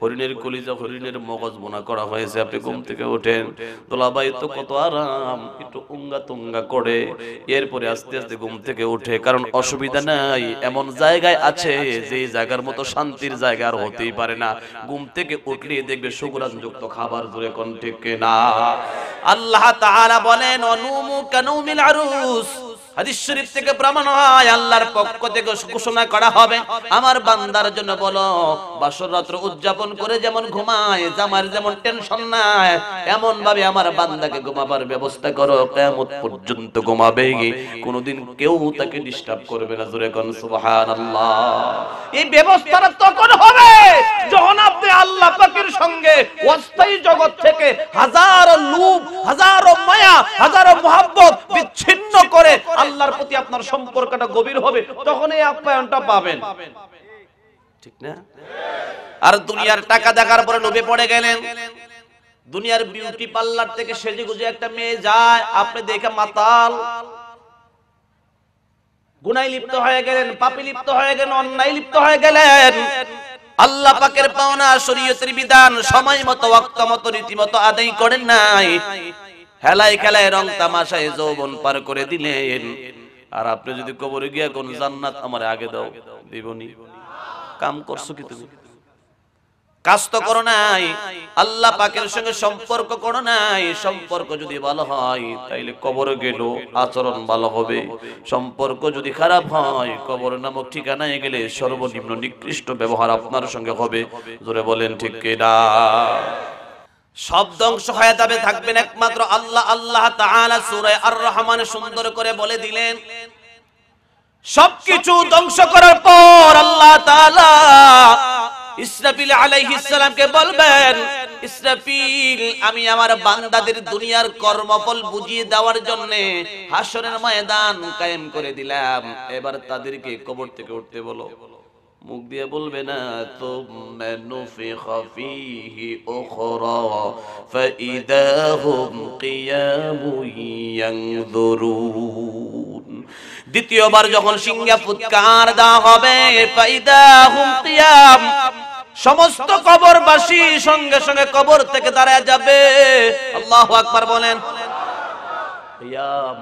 হরিণের কলিজা হরিণের মগজ বোনা করা হয়েছে আপনি ঘুম থেকে ওঠেন দোলাবাই তো কত আরাম একটু উঙ্গা তুঙ্গা করে এরপরে আস্তে আস্তে ঘুম থেকে ওঠে কারণ অসুবিধা নাই এমন জায়গায় আছে যে জায়গার মতো শান্তির জায়গা আর হতেই পারে না ঘুম থেকে উঠলে দেখবে সুগুরানযুক্ত খাবার ধরে কণ্ঠে ঠিক না আল্লাহ তাআলা বলেন অনুমু কানুমিল আরুস হাদিস শরীফ থেকে প্রমাণ হয় আল্লাহর পক্ষ থেকে ঘোষণা করা হবে আমার বান্দার জন্য বলো বাসর রাত্র উদযাপন করে যেমন ঘুমায় জামার যেমন টেনশন নাই এমন ভাবে আমার বান্দাকে ঘুমাবার ব্যবস্থা করো কিয়ামত পর্যন্ত ঘুমাবে কোনোদিন কেউ তাকে ডিস্টার্ব করবে না জোরে কোন সুবহানাল্লাহ এই ব্যবস্থাটা তখন হবে যখন আপনি আল্লাহ পাকের সঙ্গে অস্থায়ী জগৎ থেকে হাজার লোভ হাজারো মায়া হাজারো মোহাম্মত বিচ্ছিন্ন করে আল্লাহর প্রতি আপনার সম্পর্কটা গভীর হবে তখন এই আপ্যায়নটা পাবেন ঠিক না আর দুনিয়ার টাকা দেখার পরে লোভে পড়ে গেলেন দুনিয়ার বিউটি পার্লার থেকে সেজে গুজে একটা মেয়ে যায় আপনি দেখে মাতাল গুনায় লিপ্ত হয়ে গেলেন পাপি লিপ্ত হয়ে গেলেন অন্যায় লিপ্ত হয়ে গেলেন আল্লাহ পাকের পাওনা শরীয়তের বিধান সময় মতো ওয়াক্ত মতো রীতিমতো আদায় করেন নাই হেলাই খেলায় রং তামাশায় যৌবন পার করে দিলেন আর আপনি যদি কবরে গিয়া কোন জান্নাত আমার আগে দাও দিবনি কাম করছো কি তুমি কাজ তো করো নাই আল্লাহ পাকের সঙ্গে সম্পর্ক করো নাই সম্পর্ক যদি ভালো হয় তাইলে কবর গেল আচরণ ভালো হবে সম্পর্ক যদি খারাপ হয় কবর নামক ঠিকানায় গেলে সর্বনিম্ন নিকৃষ্ট ব্যবহার আপনার সঙ্গে হবে জোরে বলেন ঠিক কেডা সব ধ্বংস হয়ে যাবে থাকবেন একমাত্র আল্লাহ আল্লাহ তাআলা আর রহমানে সুন্দর করে বলে দিলেন সবকিছু ধ্বংস করার পর আল্লাহ ইসরাফিল আলাইহিস সালামকে বলবেন ইসরাফিল আমি আমার বান্দাদের দুনিয়ার কর্মফল বুঝিয়ে দেওয়ার জন্য হাসনের ময়দান কায়েম করে দিলাম এবার তাদেরকে কবর থেকে উঠতে বলো মুখ দিয়ে বলবে না তুমি নুফিখা ফীহি উখরা ফাইদাহুম কিয়ামুন দ্বিতীয়বার যখন সিংহা ফুৎকার দেওয়া হবে ফাইদাহুম কিয়াম সমস্ত কবরবাসী সঙ্গে সঙ্গে কবর থেকে দাঁড়ায় যাবে আল্লাহু আকবার বলেন কিয়াম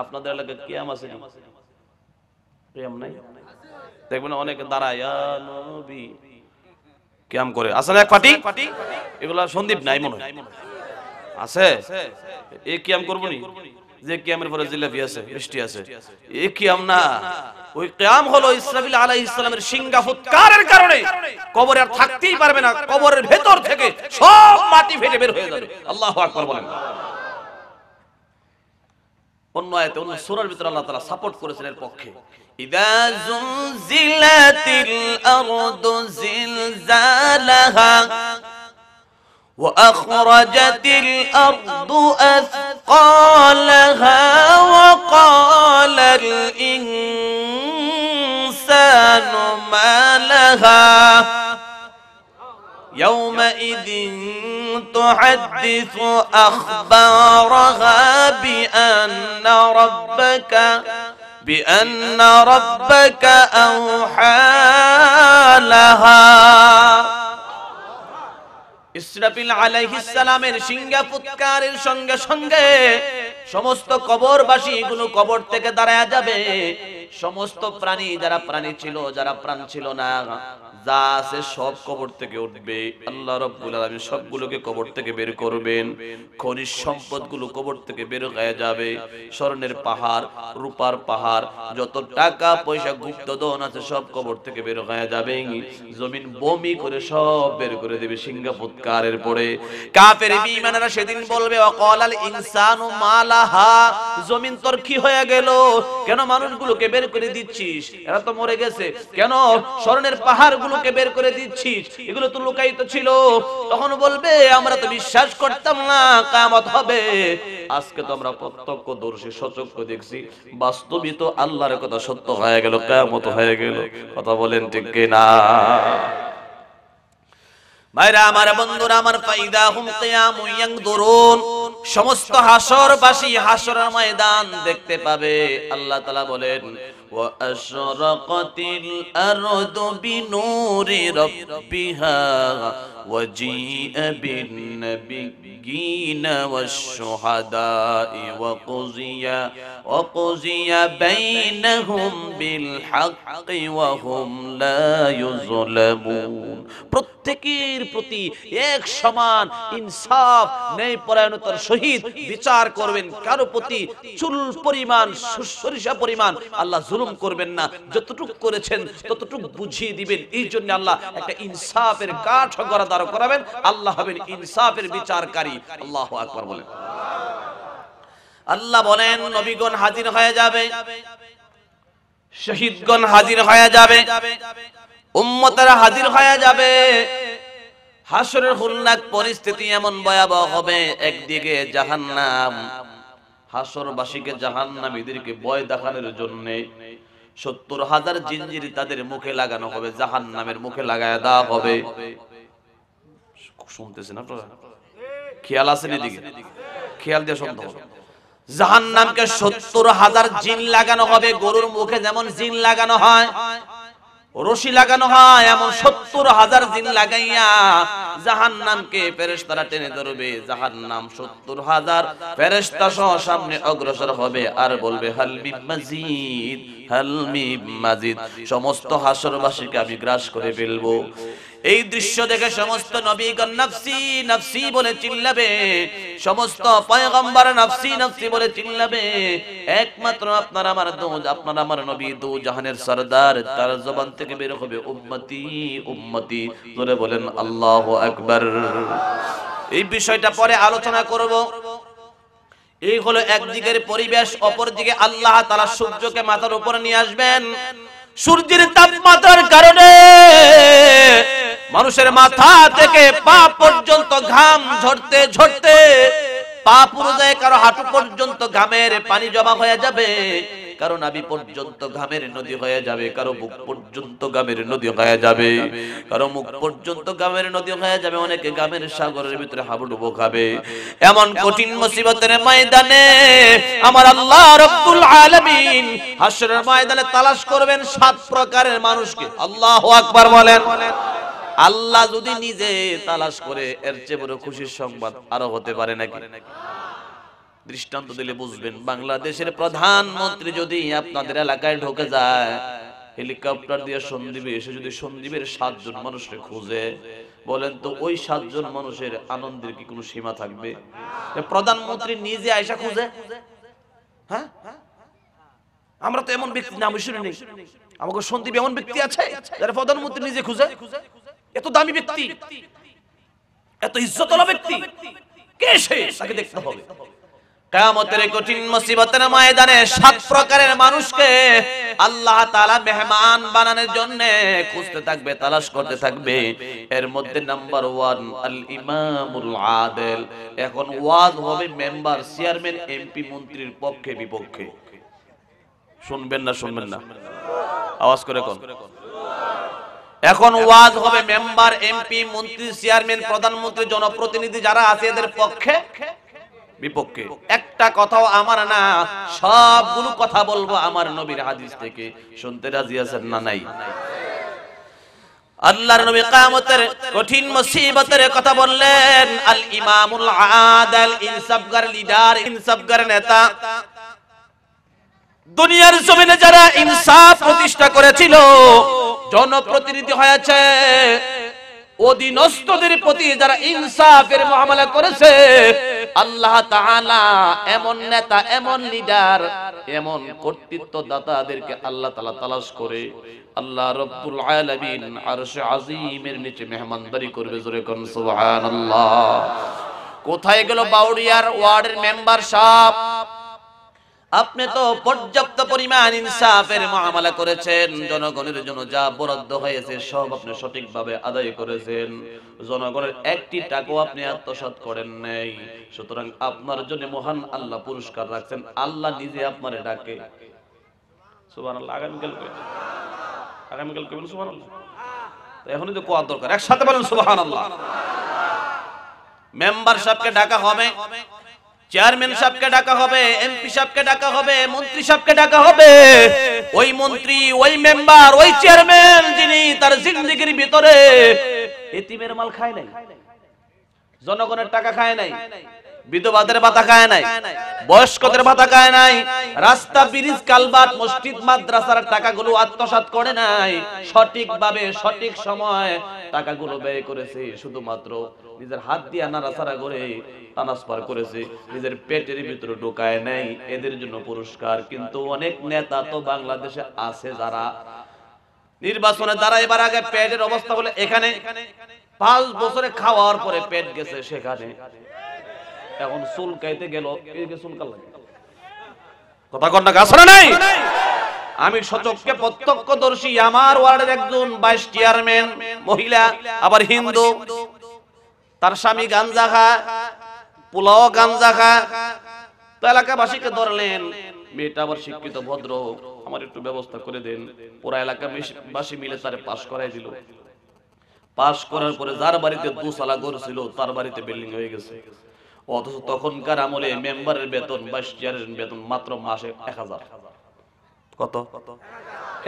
আপনাদের এলাকায় কিয়াম আছে কিয়াম নাই দেখবেন অনেকে দাঁড়ায় করে আসলে এক পাটি এগুলা সন্দীপ নাই মনে আছে এ ক্যাম করবো নি যে কিয়ামের পরে জিলাপি আছে বৃষ্টি আছে এ কিয়াম না ওই কিয়াম হলো ইসরাফিল আলাইহিস ইসলামের সিংহা ফুৎকারের কারণে কবর আর থাকতেই পারবে না কবরের ভেতর থেকে সব মাটি ফেটে বের হয়ে যাবে আল্লাহ আকবার বলেন অন্য আয়তে অন্য সূরার ভিতরে আল্লাহ তারা সাপোর্ট করেছেন এর পক্ষে إذا زلزلت الأرض زلزالها وأخرجت الأرض أثقالها وقال الإنسان ما لها يومئذ تحدث أخبارها بأن ربك بأن ربك أوحى لها ইসরাফিল আলাইহিসসালামের সিংহা ফুৎকারের সঙ্গে সঙ্গে সমস্ত কবরবাসী কোনো কবর থেকে দাঁড়ায় যাবে সমস্ত প্রাণী যারা প্রাণী ছিল যারা প্রাণ ছিল না যা আছে সব কবর থেকে উঠবে আল্লাহ রব্বুল আলমী সবগুলোকে কবর থেকে বের করবেন খনিজ সম্পদগুলো কবর থেকে বের হয়ে যাবে স্বর্ণের পাহাড় রূপার পাহাড় যত টাকা পয়সা গুপ্ত গুপ্তধন আছে সব কবর থেকে বের হয়ে যাবে জমিন বমি করে সব বের করে দেবে সিঙ্গাপুর পরে কাফের বিমানেরা সেদিন বলবে অকলাল ইনসানু মালাহা জমিন তোর কি হয়ে গেল কেন মানুষগুলোকে বের করে দিচ্ছিস এরা তো মরে গেছে কেন স্বর্ণের পাহাড়গুলো গুলোকে বের করে দিচ্ছিস এগুলো তো লুকায়িত ছিল তখন বলবে আমরা তো বিশ্বাস করতাম না কামত হবে আজকে তো আমরা প্রত্যক্ষ দর্শী সচক্ষ দেখছি বাস্তবিত আল্লাহর কথা সত্য হয়ে গেল কামত হয়ে গেল কথা বলেন ঠিক কিনা ভাইরা আমার বন্ধুরা আমার ফাইদা হুম কিয়ামুয়াং দুরুন সমস্ত হাসরবাসী হাসরের ময়দান দেখতে পাবে আল্লাহ তাআলা বলেন وأشرقت الأرض بنور ربها وجيء بالنبيين والشهداء وقضي وقضي بينهم بالحق وهم لا يظلمون প্রত্যেকের প্রতি এক সমান ইনসাফ ন্যায় পরায়ণতার সহিত বিচার করবেন কারো প্রতি চুল পরিমাণ সরিষা পরিমাণ আল্লাহ জুলুম করবেন না যতটুক করেছেন ততটুক বুঝিয়ে দিবেন এই জন্য আল্লাহ একটা ইনসাফের কাঠ গড়া দাঁড় করাবেন আল্লাহ হবেন ইনসাফের বিচারকারী আল্লাহ আকবর বলেন আল্লাহ বলেন নবীগণ হাজির হয়ে যাবে শহীদগণ হাজির হয়ে যাবে উম্মতারা হাজির হয়ে যাবে হাসরের হুল্লাক পরিস্থিতি এমন ভয়াবহ হবে একদিকে জাহান্নাম হাসরবাসীকে জাহান্নামীদেরকে ভয় দেখানোর জন্য সত্তর হাজার জিঞ্জির তাদের মুখে লাগানো হবে জাহান্নামের মুখে লাগায় দেওয়া হবে শুনতেছেন আপনারা খেয়াল আছেন এদিকে খেয়াল দিয়ে শুনতে জাহান নামকে সত্তর হাজার জিন লাগানো হবে গরুর মুখে যেমন জিন লাগানো হয় রশি লাগানো হয় এমন সত্তর হাজার লাগাইয়া জাহান নামকে ফেরেস্তারা টেনে ধরবে জাহান নাম সত্তর হাজার ফেরেস্তা সহ সামনে অগ্রসর হবে আর বলবে হালমি মাজিদ হালমি মাজিদ সমস্ত হাসরবাসীকে আমি গ্রাস করে ফেলবো এই দৃশ্য দেখে সমস্ত নবীগণ নাফসি নাফসি বলে চিল্লাবে সমস্ত পয়গম্বর নাফসি নাফসি বলে চিল্লাবে একমাত্র আপনার আমার আপনার আমার নবী দু জাহানের সরদার তার জবান থেকে বের হবে উম্মতি উম্মতি ধরে বলেন আল্লাহ আকবার এই বিষয়টা পরে আলোচনা করব এই হলো একদিকের পরিবেশ অপর দিকে আল্লাহ তারা সূর্যকে মাথার উপরে নিয়ে আসবেন সূর্যের তাপমাত্রার কারণে মানুষের মাথা থেকে পা পর্যন্ত ঘাম ঝরতে ঝরতে পা পুরো যায় কারো হাঁটু পর্যন্ত ঘামের পানি জমা হয়ে যাবে কারো নাবি পর্যন্ত ঘামের নদী হয়ে যাবে কারো পর্যন্ত নদী হয়ে যাবে কারো মুখ পর্যন্ত নদী হয়ে যাবে অনেকে সাগরের ভিতরে হাবুডুবো খাবে এমন কঠিন মুসিবতের ময়দানে আমার আল্লাহ রব্বুল আলামিন ময়দানে তালাশ করবেন সাত প্রকারের মানুষকে আল্লাহু আকবার বলেন আল্লাহ যদি নিজে তালাশ করে এর চেয়ে বড় খুশির সংবাদ আরো হতে পারে নাকি দৃষ্টান্ত দিলে বুঝবেন বাংলাদেশের প্রধানমন্ত্রী যদি আপনাদের এলাকায় ঢোকে যায় হেলিকপ্টার দিয়ে সন্দীপে এসে যদি সন্দীপের সাতজন মানুষকে খুঁজে বলেন তো ওই সাতজন মানুষের আনন্দের কি কোনো সীমা থাকবে প্রধানমন্ত্রী নিজে আয়সা খুঁজে হ্যাঁ আমরা তো এমন ব্যক্তি নাম শুনিনি আমাকে সন্দীপ এমন ব্যক্তি আছে যারা প্রধানমন্ত্রী নিজে খুঁজে এত দামি ব্যক্তি এত ইজ্জতলা ব্যক্তি কে সে তাকে দেখতে হবে কেয়ামতের কঠিন মুসিবতের ময়দানে সাত প্রকারের মানুষকে আল্লাহ তালা মেহমান বানানোর জন্য খুঁজতে থাকবে তালাশ করতে থাকবে এর মধ্যে নাম্বার ওয়ান আল ইমামুল এখন ওয়াজ হবে মেম্বার চেয়ারম্যান এমপি মন্ত্রীর পক্ষে বিপক্ষে শুনবেন না শুনবেন না আওয়াজ করে কোন এখন ওয়াজ হবে মেম্বার এমপি মন্ত্রী চেয়ারম্যান প্রধানমন্ত্রী জনপ্রতিনিধি যারা আছে এদের পক্ষে বিপক্ষে একটা কথাও আমার না সবগুলো কথা বলবো আমার নবীর হাদিস থেকে শুনতে রাজি আছেন না নাই আল্লাহর নবী কিয়ামতের কঠিন মুসিবতের কথা বললেন আল ইমামুল আদাল ইনসাফগার লিডার ইনসাফগার নেতা দুনিয়ার জমিনে যারা ইনসাফ প্রতিষ্ঠা করেছিল জনপ্রতিনিধি হয়েছে অধীনস্থদের প্রতি যারা ইনসাফের মহামালা করেছে আল্লাহ এমন নেতা এমন লিডার এমন কর্তৃত্ব দাতাদেরকে আল্লাহ তালা তালাশ করে আল্লাহ রব্বুল আর সে আজিমের নিচে মেহমানদারি করবে জোরে কোথায় গেল বাউরিয়ার ওয়ার্ডের মেম্বার সাহেব আপনি তো পর্যাপ্ত পরিমাণ ইনসাফের মহামালা করেছেন জনগণের জন্য যা বরাদ্দ হয়েছে সব আপনি সঠিকভাবে আদায় করেছেন জনগণের একটি টাকাও আপনি আত্মসাত করেন নাই সুতরাং আপনার জন্য মহান আল্লাহ পুরস্কার রাখছেন আল্লাহ নিজে আপনার ডাকে সুবহানাল্লাহ আগামীকাল কইবেন আগামীকাল কইবেন সুবহানাল্লাহ এখনই তো কোয়া দরকার একসাথে বলেন সুবহানাল্লাহ মেম্বার সাহেবকে ডাকা হবে চেয়ারম্যান সাহেবকে ডাকা হবে এমপি সাহেবকে ডাকা হবে মন্ত্রী সাহেবকে ডাকা হবে ওই মন্ত্রী ওই মেম্বার ওই চেয়ারম্যান যিনি তার জিন্দিগির ভিতরে এতিমের মাল খায় নাই জনগণের টাকা খায় নাই বিধবাদের ভাতা খায় নাই বয়স্কদের ভাতা খায় নাই রাস্তা ব্রিজ কালবাট মসজিদ মাদ্রাসার টাকাগুলো আত্মসাত করে নাই সঠিক ভাবে সঠিক সময় টাকাগুলো ব্যয় করেছে শুধুমাত্র নিজের হাত দিয়ে নাড়াচাড়া করে ট্রান্সফার করেছে নিজের পেটের ভিতরে ঢোকায় নাই এদের জন্য পুরস্কার কিন্তু অনেক নেতা তো বাংলাদেশে আছে যারা নির্বাচনে যারা এবার আগে পেটের অবস্থা বলে এখানে পাঁচ বছরে খাওয়ার পরে পেট গেছে সেখানে এখন চুল কাইতে গেল এদিকে চুল কাল লাগে কথা কন্যা গাছ না নাই আমি সচককে প্রত্যক্ষদর্শী আমার ওয়ার্ডের একজন বাইশ চেয়ারম্যান মহিলা আবার হিন্দু তার স্বামী গাঞ্জা খা পোলাও গাঞ্জা খা তো এলাকাবাসীকে ধরলেন মেয়েটা আবার শিক্ষিত ভদ্র আমার একটু ব্যবস্থা করে দেন পুরা এলাকাবাসী মিলে তারে পাশ করাই দিল পাশ করার পরে যার বাড়িতে দুসালা ঘর ছিল তার বাড়িতে বিল্ডিং হয়ে গেছে অথচ তখনকার আমলে মেম্বারের বেতন বা চেয়ারের বেতন মাত্র মাসে এক হাজার কত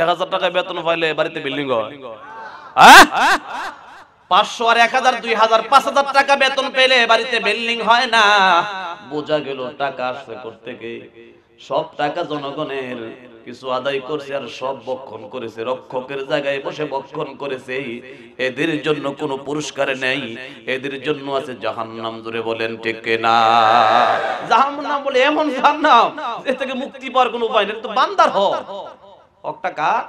এক হাজার টাকা বেতন পাইলে বাড়িতে বিল্ডিং হয় পাঁচশো আর এক হাজার দুই হাজার পাঁচ হাজার টাকা বেতন পেলে বাড়িতে বিল্ডিং হয় না বোঝা গেল টাকা আসছে করতে গিয়ে সব টাকা জনগণের কিছু আদায় করছে আর সব বক্ষণ করেছে রক্ষকের জায়গায় বসে বক্ষণ করেছে এদের জন্য কোনো পুরস্কার নেই এদের জন্য আছে জাহান নাম ধরে বলেন টেকে না জাহান নাম বলে এমন জাহান্নাম এ থেকে মুক্তি পাওয়ার কোনো উপায় নেই তো বান্দার হক হকটা কার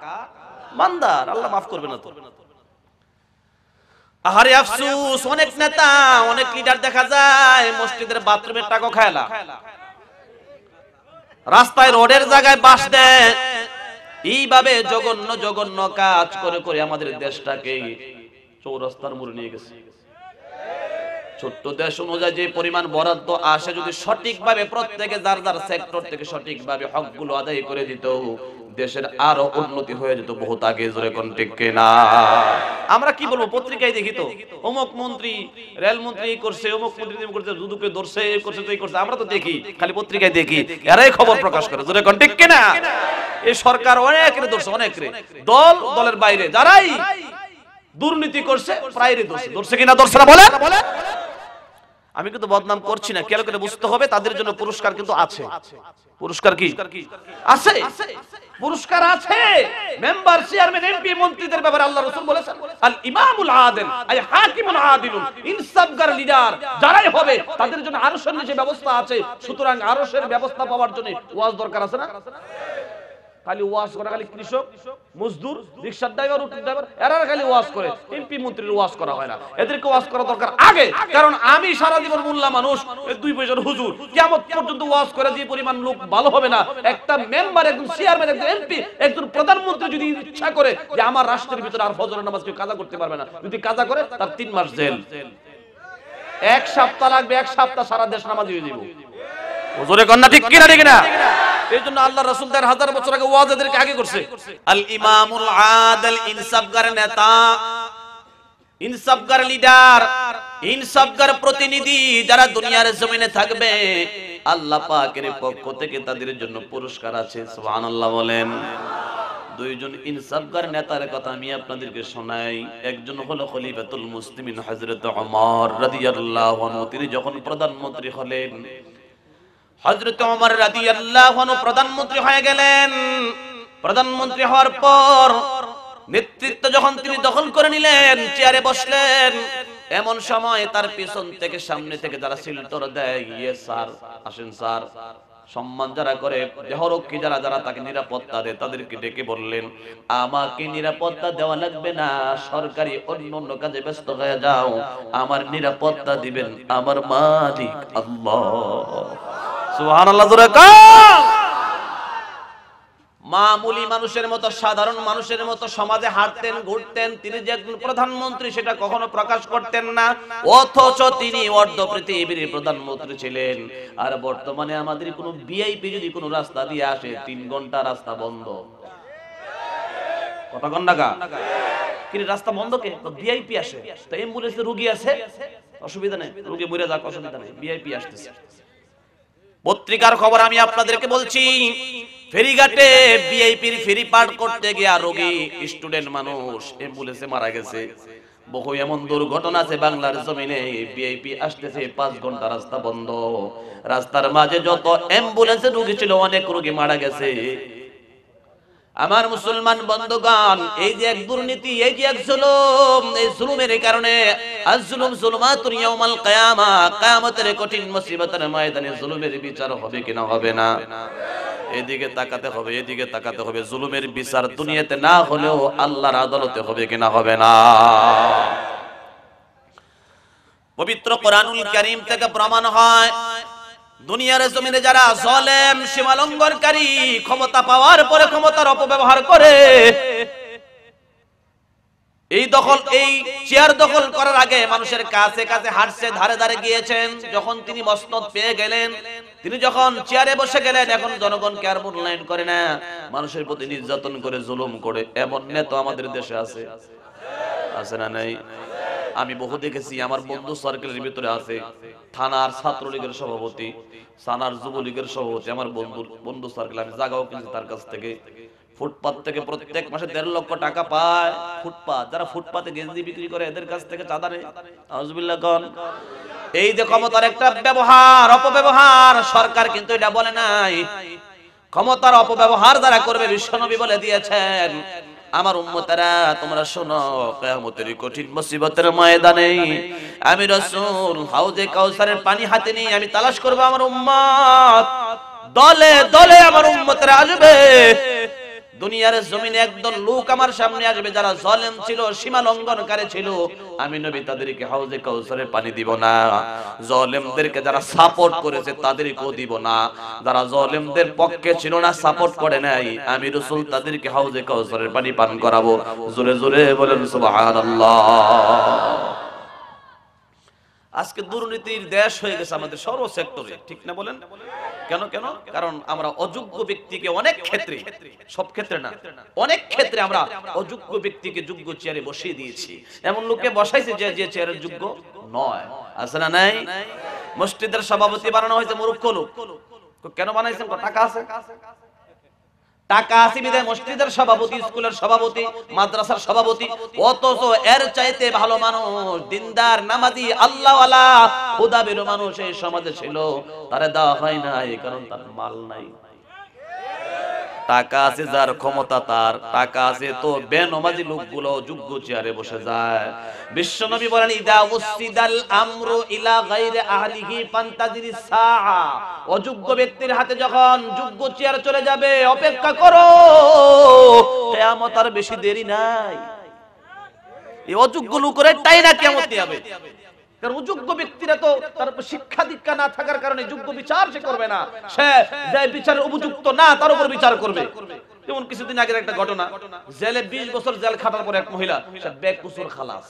বান্দার আল্লাহ মাফ করবে না তো আহারে আফসুস অনেক নেতা অনেক লিডার দেখা যায় মসজিদের বাথরুমের টাকা খায়লা রাস্তায় রোডের জায়গায় বাস দেয় এইভাবে জঘন্য জঘন্য কাজ করে করে আমাদের দেশটাকে চৌরাস্তার মোড়ে নিয়ে গেছে ছোট্ট দেশ অনুযায়ী যে পরিমাণ বরাদ্দ আসে যদি সঠিকভাবে প্রত্যেকে যার যার সেক্টর থেকে সঠিকভাবে হকগুলো আদায় করে দিত দেশের আরো উন্নতি হয়ে যেত বহু আগে জোরে কোন ঠিক না আমরা কি বলবো পত্রিকায় দেখি তো অমুক মন্ত্রী রেল মন্ত্রী করছে অমুক মন্ত্রী করছে দুদুকে ধরছে করছে তুই করছে আমরা তো দেখি খালি পত্রিকায় দেখি এরাই খবর প্রকাশ করে জোরে কোন ঠিক না এই সরকার অনেক রে ধরছে অনেক রে দল দলের বাইরে যারাই দুর্নীতি করছে প্রায় রে ধরছে ধরছে কিনা ধরছে না বলে আমি কিন্তু বদনাম করছি না কেন করে বুঝতে হবে তাদের জন্য পুরস্কার কিন্তু আছে পুরস্কার কি আছে পুরস্কার আছে মেম্বার চেয়ারম্যান এমপি মন্ত্রীদের ব্যাপারে আল্লাহ রাসূল বলেছেন আল ইমামুল আদিল আই হাকিমুল আদিলুন ইনসাফগার লিডার যারাই হবে তাদের জন্য আরশের নিচে ব্যবস্থা আছে সুতরাং আরশের ব্যবস্থা পাওয়ার জন্য ওয়াজ দরকার আছে না খালি ওয়াজ করে খালি কৃষক মজদুর রিক্সার ড্রাইভার উটের ড্রাইভার এরা খালি ওয়াজ করে এমপি মন্ত্রীর ওয়াজ করা হয় না এদেরকে ওয়াজ করা দরকার আগে কারণ আমি সারা জীবন মোল্লা মানুষ দুই পয়সার হুজুর কিয়ামত পর্যন্ত ওয়াজ করে যে পরিমাণ লোক ভালো হবে না একটা মেম্বার একজন চেয়ারম্যান একজন এমপি একজন প্রধানমন্ত্রী যদি ইচ্ছা করে যে আমার রাষ্ট্রের ভিতরে আর ফজর নামাজ কেউ কাজা করতে পারবে না যদি কাজা করে তার তিন মাস জেল এক সপ্তাহ লাগবে এক সপ্তাহ সারা দেশ নামাজ হয়ে যাবে হুজুরে কন্যা ঠিক কিনা ঠিক না এই জন্য আল্লাহ রাসূল তার হাজার বছর আগে ওয়াজ এদেরকে আগে করছে আল ইমামুল আদল ইনসাফগার নেতা ইনসাফগার লিডার ইনসাফগার প্রতিনিধি যারা দুনিয়ার জমিনে থাকবে আল্লাহ পাকের পক্ষ থেকে তাদের জন্য পুরস্কার আছে সুবহানাল্লাহ বলেন দুইজন ইনসাফগার নেতার কথা আমি আপনাদেরকে শোনাই একজন হলো খলিফাতুল মুসলিমিন হযরত ওমর রাদিয়াল্লাহু আনহু তিনি যখন প্রধানমন্ত্রী হলেন হজরত অমর রাজি আল্লাহ প্রধানমন্ত্রী হয়ে গেলেন প্রধানমন্ত্রী হওয়ার পর নেতৃত্ব যখন তিনি দখল করে নিলেন চেয়ারে বসলেন এমন সময় তার পিছন থেকে সামনে থেকে যারা সিলটর দেয় ইয়ে স্যার আসেন স্যার সম্মান যারা করে দেহরক্ষী যারা যারা তাকে নিরাপত্তা দেয় তাদেরকে ডেকে বললেন আমাকে নিরাপত্তা দেওয়া লাগবে না সরকারি অন্য অন্য কাজে ব্যস্ত হয়ে যাও আমার নিরাপত্তা দিবেন আমার মালিক আল্লাহ মামুলি মানুষের মতো সাধারণ মানুষের মতো সমাজে হাঁটতেন ঘুরতেন তিনি যে প্রধানমন্ত্রী সেটা কখনো প্রকাশ করতেন না অথচ তিনি অর্ধ পৃথিবীর প্রধানমন্ত্রী ছিলেন আর বর্তমানে আমাদের বিআইপি যদি কোনো রাস্তা দিয়ে আসে তিন ঘন্টা রাস্তা বন্ধ কত ঘন্টা কিন্তু রাস্তা বন্ধ কে ভিআইপি আসে তো অ্যাম্বুলেন্সে রুগী আছে অসুবিধা নেই রুগী মরে যাক অসুবিধা নেই আসতেছে পত্রিকার খবর আমি আপনাদেরকে বলছি ফেরিঘাটে বিআইপির ফেরি পার করতে গিয়া রোগী স্টুডেন্ট মানুষ অ্যাম্বুলেন্সে মারা গেছে বহু এমন দুর্ঘটনা আছে বাংলার জমিনে বিআইপি আসতেছে পাঁচ ঘন্টা রাস্তা বন্ধ রাস্তার মাঝে যত অ্যাম্বুলেন্সে রোগী ছিল অনেক রোগী মারা গেছে আমার মুসলমান বন্ধগণ এই যে এক দুর্নীতি এই যে এক জুলুম এই জুলুমের কারণে আজলুম জুলুমাতুন ইয়াউমাল কিয়ামা কিয়ামতের কঠিন মুসিবতের ময়দানে জুলুমের বিচার হবে কি না হবে না এদিকে তাকাতে হবে এদিকে তাকাতে হবে জুলুমের বিচার দুনিয়াতে না হলেও আল্লাহর আদালতে হবে কি না হবে না পবিত্র কোরআনুল কারীম থেকে প্রমাণ হয় দুনিয়ার জমিনে যারা জলেম সীমালঙ্ঘনকারী ক্ষমতা পাওয়ার পরে ক্ষমতার অপব্যবহার করে এই দখল এই চেয়ার দখল করার আগে মানুষের কাছে কাছে হাঁটছে ধারে ধারে গিয়েছেন যখন তিনি মসনদ পেয়ে গেলেন তিনি যখন চেয়ারে বসে গেলেন এখন জনগণ কে আর মূল্যায়ন করে না মানুষের প্রতি নির্যাতন করে জুলুম করে এমন নেতা আমাদের দেশে আছে আছে না নাই আমি বহু দেখেছি আমার বন্ধু সার্কেলের ভিতরে আছে থানার ছাত্রলীগের সভাপতি সানার যুবলীগের সভাপতি আমার বন্ধু বন্ধু সার্কেল আমি জাগাও কিনছি তার কাছ থেকে ফুটপাত থেকে প্রত্যেক মাসে দেড় লক্ষ টাকা পায় ফুটপাত যারা ফুটপাতে গেঞ্জি বিক্রি করে এদের কাছ থেকে চাঁদা নেই এই যে ক্ষমতার একটা ব্যবহার অপব্যবহার সরকার কিন্তু এটা বলে নাই ক্ষমতার অপব্যবহার যারা করবে বিশ্বনবী বলে দিয়েছেন আমার উম্মতারা তোমরা শোনো কেয়ামতের কঠিন মুসিবতের ময়দানে আমি রাসূল হাউজে কাউসারের পানি হাতে নিয়ে আমি তালাশ করব আমার উম্মত দলে দলে আমার উম্মতরা আসবে দুনিয়ার জমিনে একদল লোক আমার সামনে আসবে যারা জলেম ছিল সীমা লঙ্ঘনকারী ছিল আমি নবী তাদেরকে হাউজে কাউসারে পানি দিব না জলেমদেরকে যারা সাপোর্ট করেছে তাদেরকেও দিব না যারা জলেমদের পক্ষে ছিল না সাপোর্ট করে নাই আমি রসুল তাদেরকে হাউজে কাউসারের পানি পান করাবো জোরে জোরে বলেন সুবহানাল্লাহ আজকে দুর্নীতির দেশ হয়ে গেছে আমাদের সর্ব সেক্টরে ঠিক না বলেন কেন কেন কারণ আমরা অযোগ্য ব্যক্তিকে অনেক ক্ষেত্রে সব ক্ষেত্রে না অনেক ক্ষেত্রে আমরা অযোগ্য ব্যক্তিকে যোগ্য চেয়ারে বসিয়ে দিয়েছি এমন লোককে বসাইছে যে যে চেয়ারের যোগ্য নয় আছে না নাই মসজিদের সভাপতি বানানো হয়েছে মূর্খ লোক কেন বানাইছেন টাকা আছে টাকা আছে বিদায় মসজিদের সভাপতি স্কুলের সভাপতি মাদ্রাসার সভাপতি অথচ এর চাইতে ভালো মানুষ দিনদার নামাজি আল্লাহ খোদা বেরো মানুষ এই সমাজে ছিল তারা দেওয়া হয় নাই কারণ তার মাল নাই টাকা আছে যার ক্ষমতা তার টাকা আছে তো বেনমাজি লোকগুলো যোগ্য চেয়ারে বসে যায় বিশ্বনবী বলেন ইদা উসিদাল আমরু ইলা গায়রে আহলিহি ফান্তাজিরি সাআ অযোগ্য ব্যক্তির হাতে যখন যোগ্য চেয়ার চলে যাবে অপেক্ষা করো কিয়ামত আর বেশি দেরি নাই এই অযোগ্য তাই না কিয়ামত হবে অযোগ্য ব্যক্তিরা তো তার শিক্ষা দীক্ষা না থাকার কারণে যোগ্য বিচার সে করবে না সে উপযুক্ত না তার উপর বিচার করবে যেমন কিছুদিন আগের একটা ঘটনা জেলে বিশ বছর জেল খাটার পর এক মহিলা সে ব্যাগ কুসুর খালাস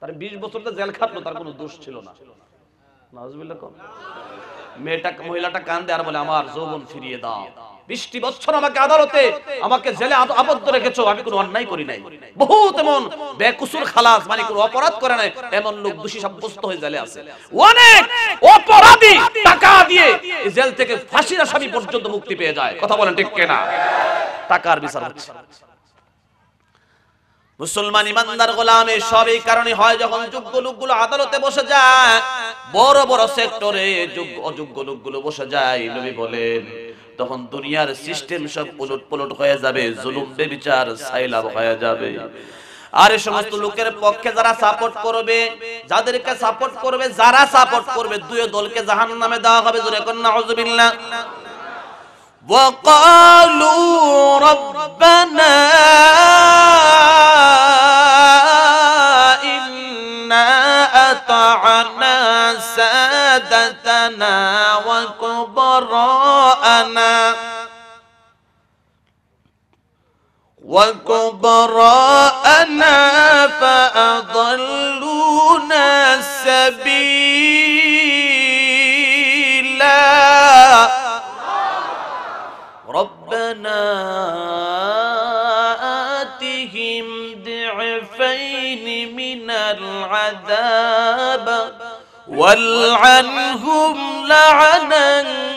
তার বিশ বছর তো জেল খাটলো তার কোনো দোষ ছিল না মেয়েটা মহিলাটা কান্দে আর বলে আমার যৌবন ফিরিয়ে দাও বৃষ্টি বছর আমাকে আদালতে আমাকে জেলে আবদ্ধ রেখেছো আমি কোনো অন্যায় করি নাই বহু এমন বেকুসুর খালাস মানে কোনো অপরাধ করে নাই এমন লোক দোষী সাব্যস্ত হয়ে জেলে আছে অনেক অপরাধী টাকা দিয়ে জেল থেকে ফাঁসির আসামি পর্যন্ত মুক্তি পেয়ে যায় কথা বলেন ঠিক কেনা টাকার বিচার হচ্ছে মুসলমান ইমানদার গোলামে সব এই কারণে হয় যখন যোগ্য লোকগুলো আদালতে বসে যায় বড় বড় সেক্টরে যোগ্য অযোগ্য লোকগুলো বসে যায় নবী বলেন তখন দুনিয়ার সিস্টেম সব উলট পলট হয়ে যাবে জুলুম বেবিচার সাইলাব হয়ে যাবে আর এই সমস্ত লোকের পক্ষে যারা সাপোর্ট করবে যাদেরকে সাপোর্ট করবে যারা সাপোর্ট করবে দুই দলকে জাহান নামে দেওয়া হবে জোরে কন্যা হজবিল্লা وقالوا ربنا إنا أطعنا سادتنا وكبرانا وراءنا وكبراءنا فأضلونا السبيلا ربنا آتهم ضعفين من العذاب والعنهم لعنا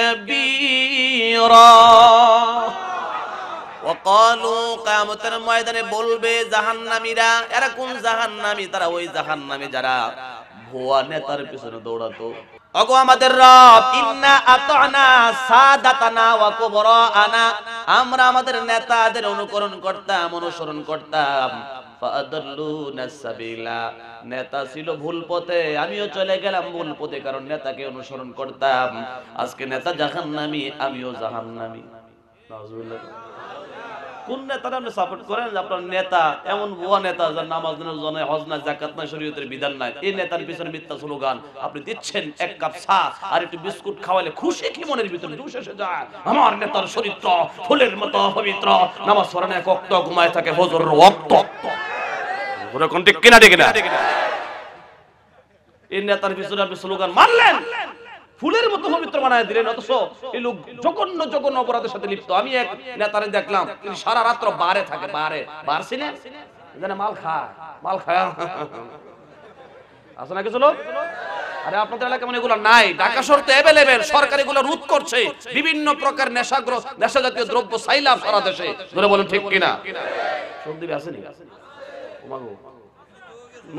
ময়দানে বলবে জাহান্নামীরা এরা কোন জাহান্নামী তারা ওই জাহান্নামী যারা ভুয়া নেতার পিছনে দৌড়াতো অগো আমাদের রব ইন্না আতানা সাদাতানা ওয়া আনা আমরা আমাদের নেতাদের অনুকরণ করতাম অনুসরণ করতাম নেতা ছিল ভুল পথে আমিও চলে গেলাম ভুল পথে কারণ নেতাকে অনুসরণ করতাম আজকে নেতা নামি আমিও জাহান নামি কোন নেতারা আপনি সাপোর্ট করেন আপনার নেতা এমন ভুয়া নেতা যার নামাজ জনে হজ না জাকাত না শরীয়তের বিধান নাই এই নেতার পিছনে মিথ্যা স্লোগান আপনি দিচ্ছেন এক কাপ চা আর একটু বিস্কুট খাওয়ালে খুশি কি মনের ভিতরে জুস এসে যায় আমার নেতার চরিত্র ফুলের মতো পবিত্র নামাজ পড়ে না কক্ত ঘুমায় থাকে হজর রক্ত পুরো কোন ঠিক কিনা ঠিক না এই নেতার পিছনে আপনি স্লোগান মারলেন ফুলের মতো পবিত্র বানায় দিলেন অথচ এই লোক জঘন্য জঘন্য অপরাধের সাথে লিপ্ত আমি এক নেতার দেখলাম তিনি সারা রাত্র বারে থাকে বারে বাড়ছি না মাল খায় মাল খায় আছে না কিছু লোক আরে আপনাদের এলাকা মানে এগুলো নাই ঢাকা শহর তো অ্যাভেলেবেল সরকার এগুলো রোধ করছে বিভিন্ন প্রকার নেশাগ্রস্ত নেশা জাতীয় দ্রব্য সাইলাম সারা দেশে ধরে বলেন ঠিক কিনা সন্দীপ আসেনি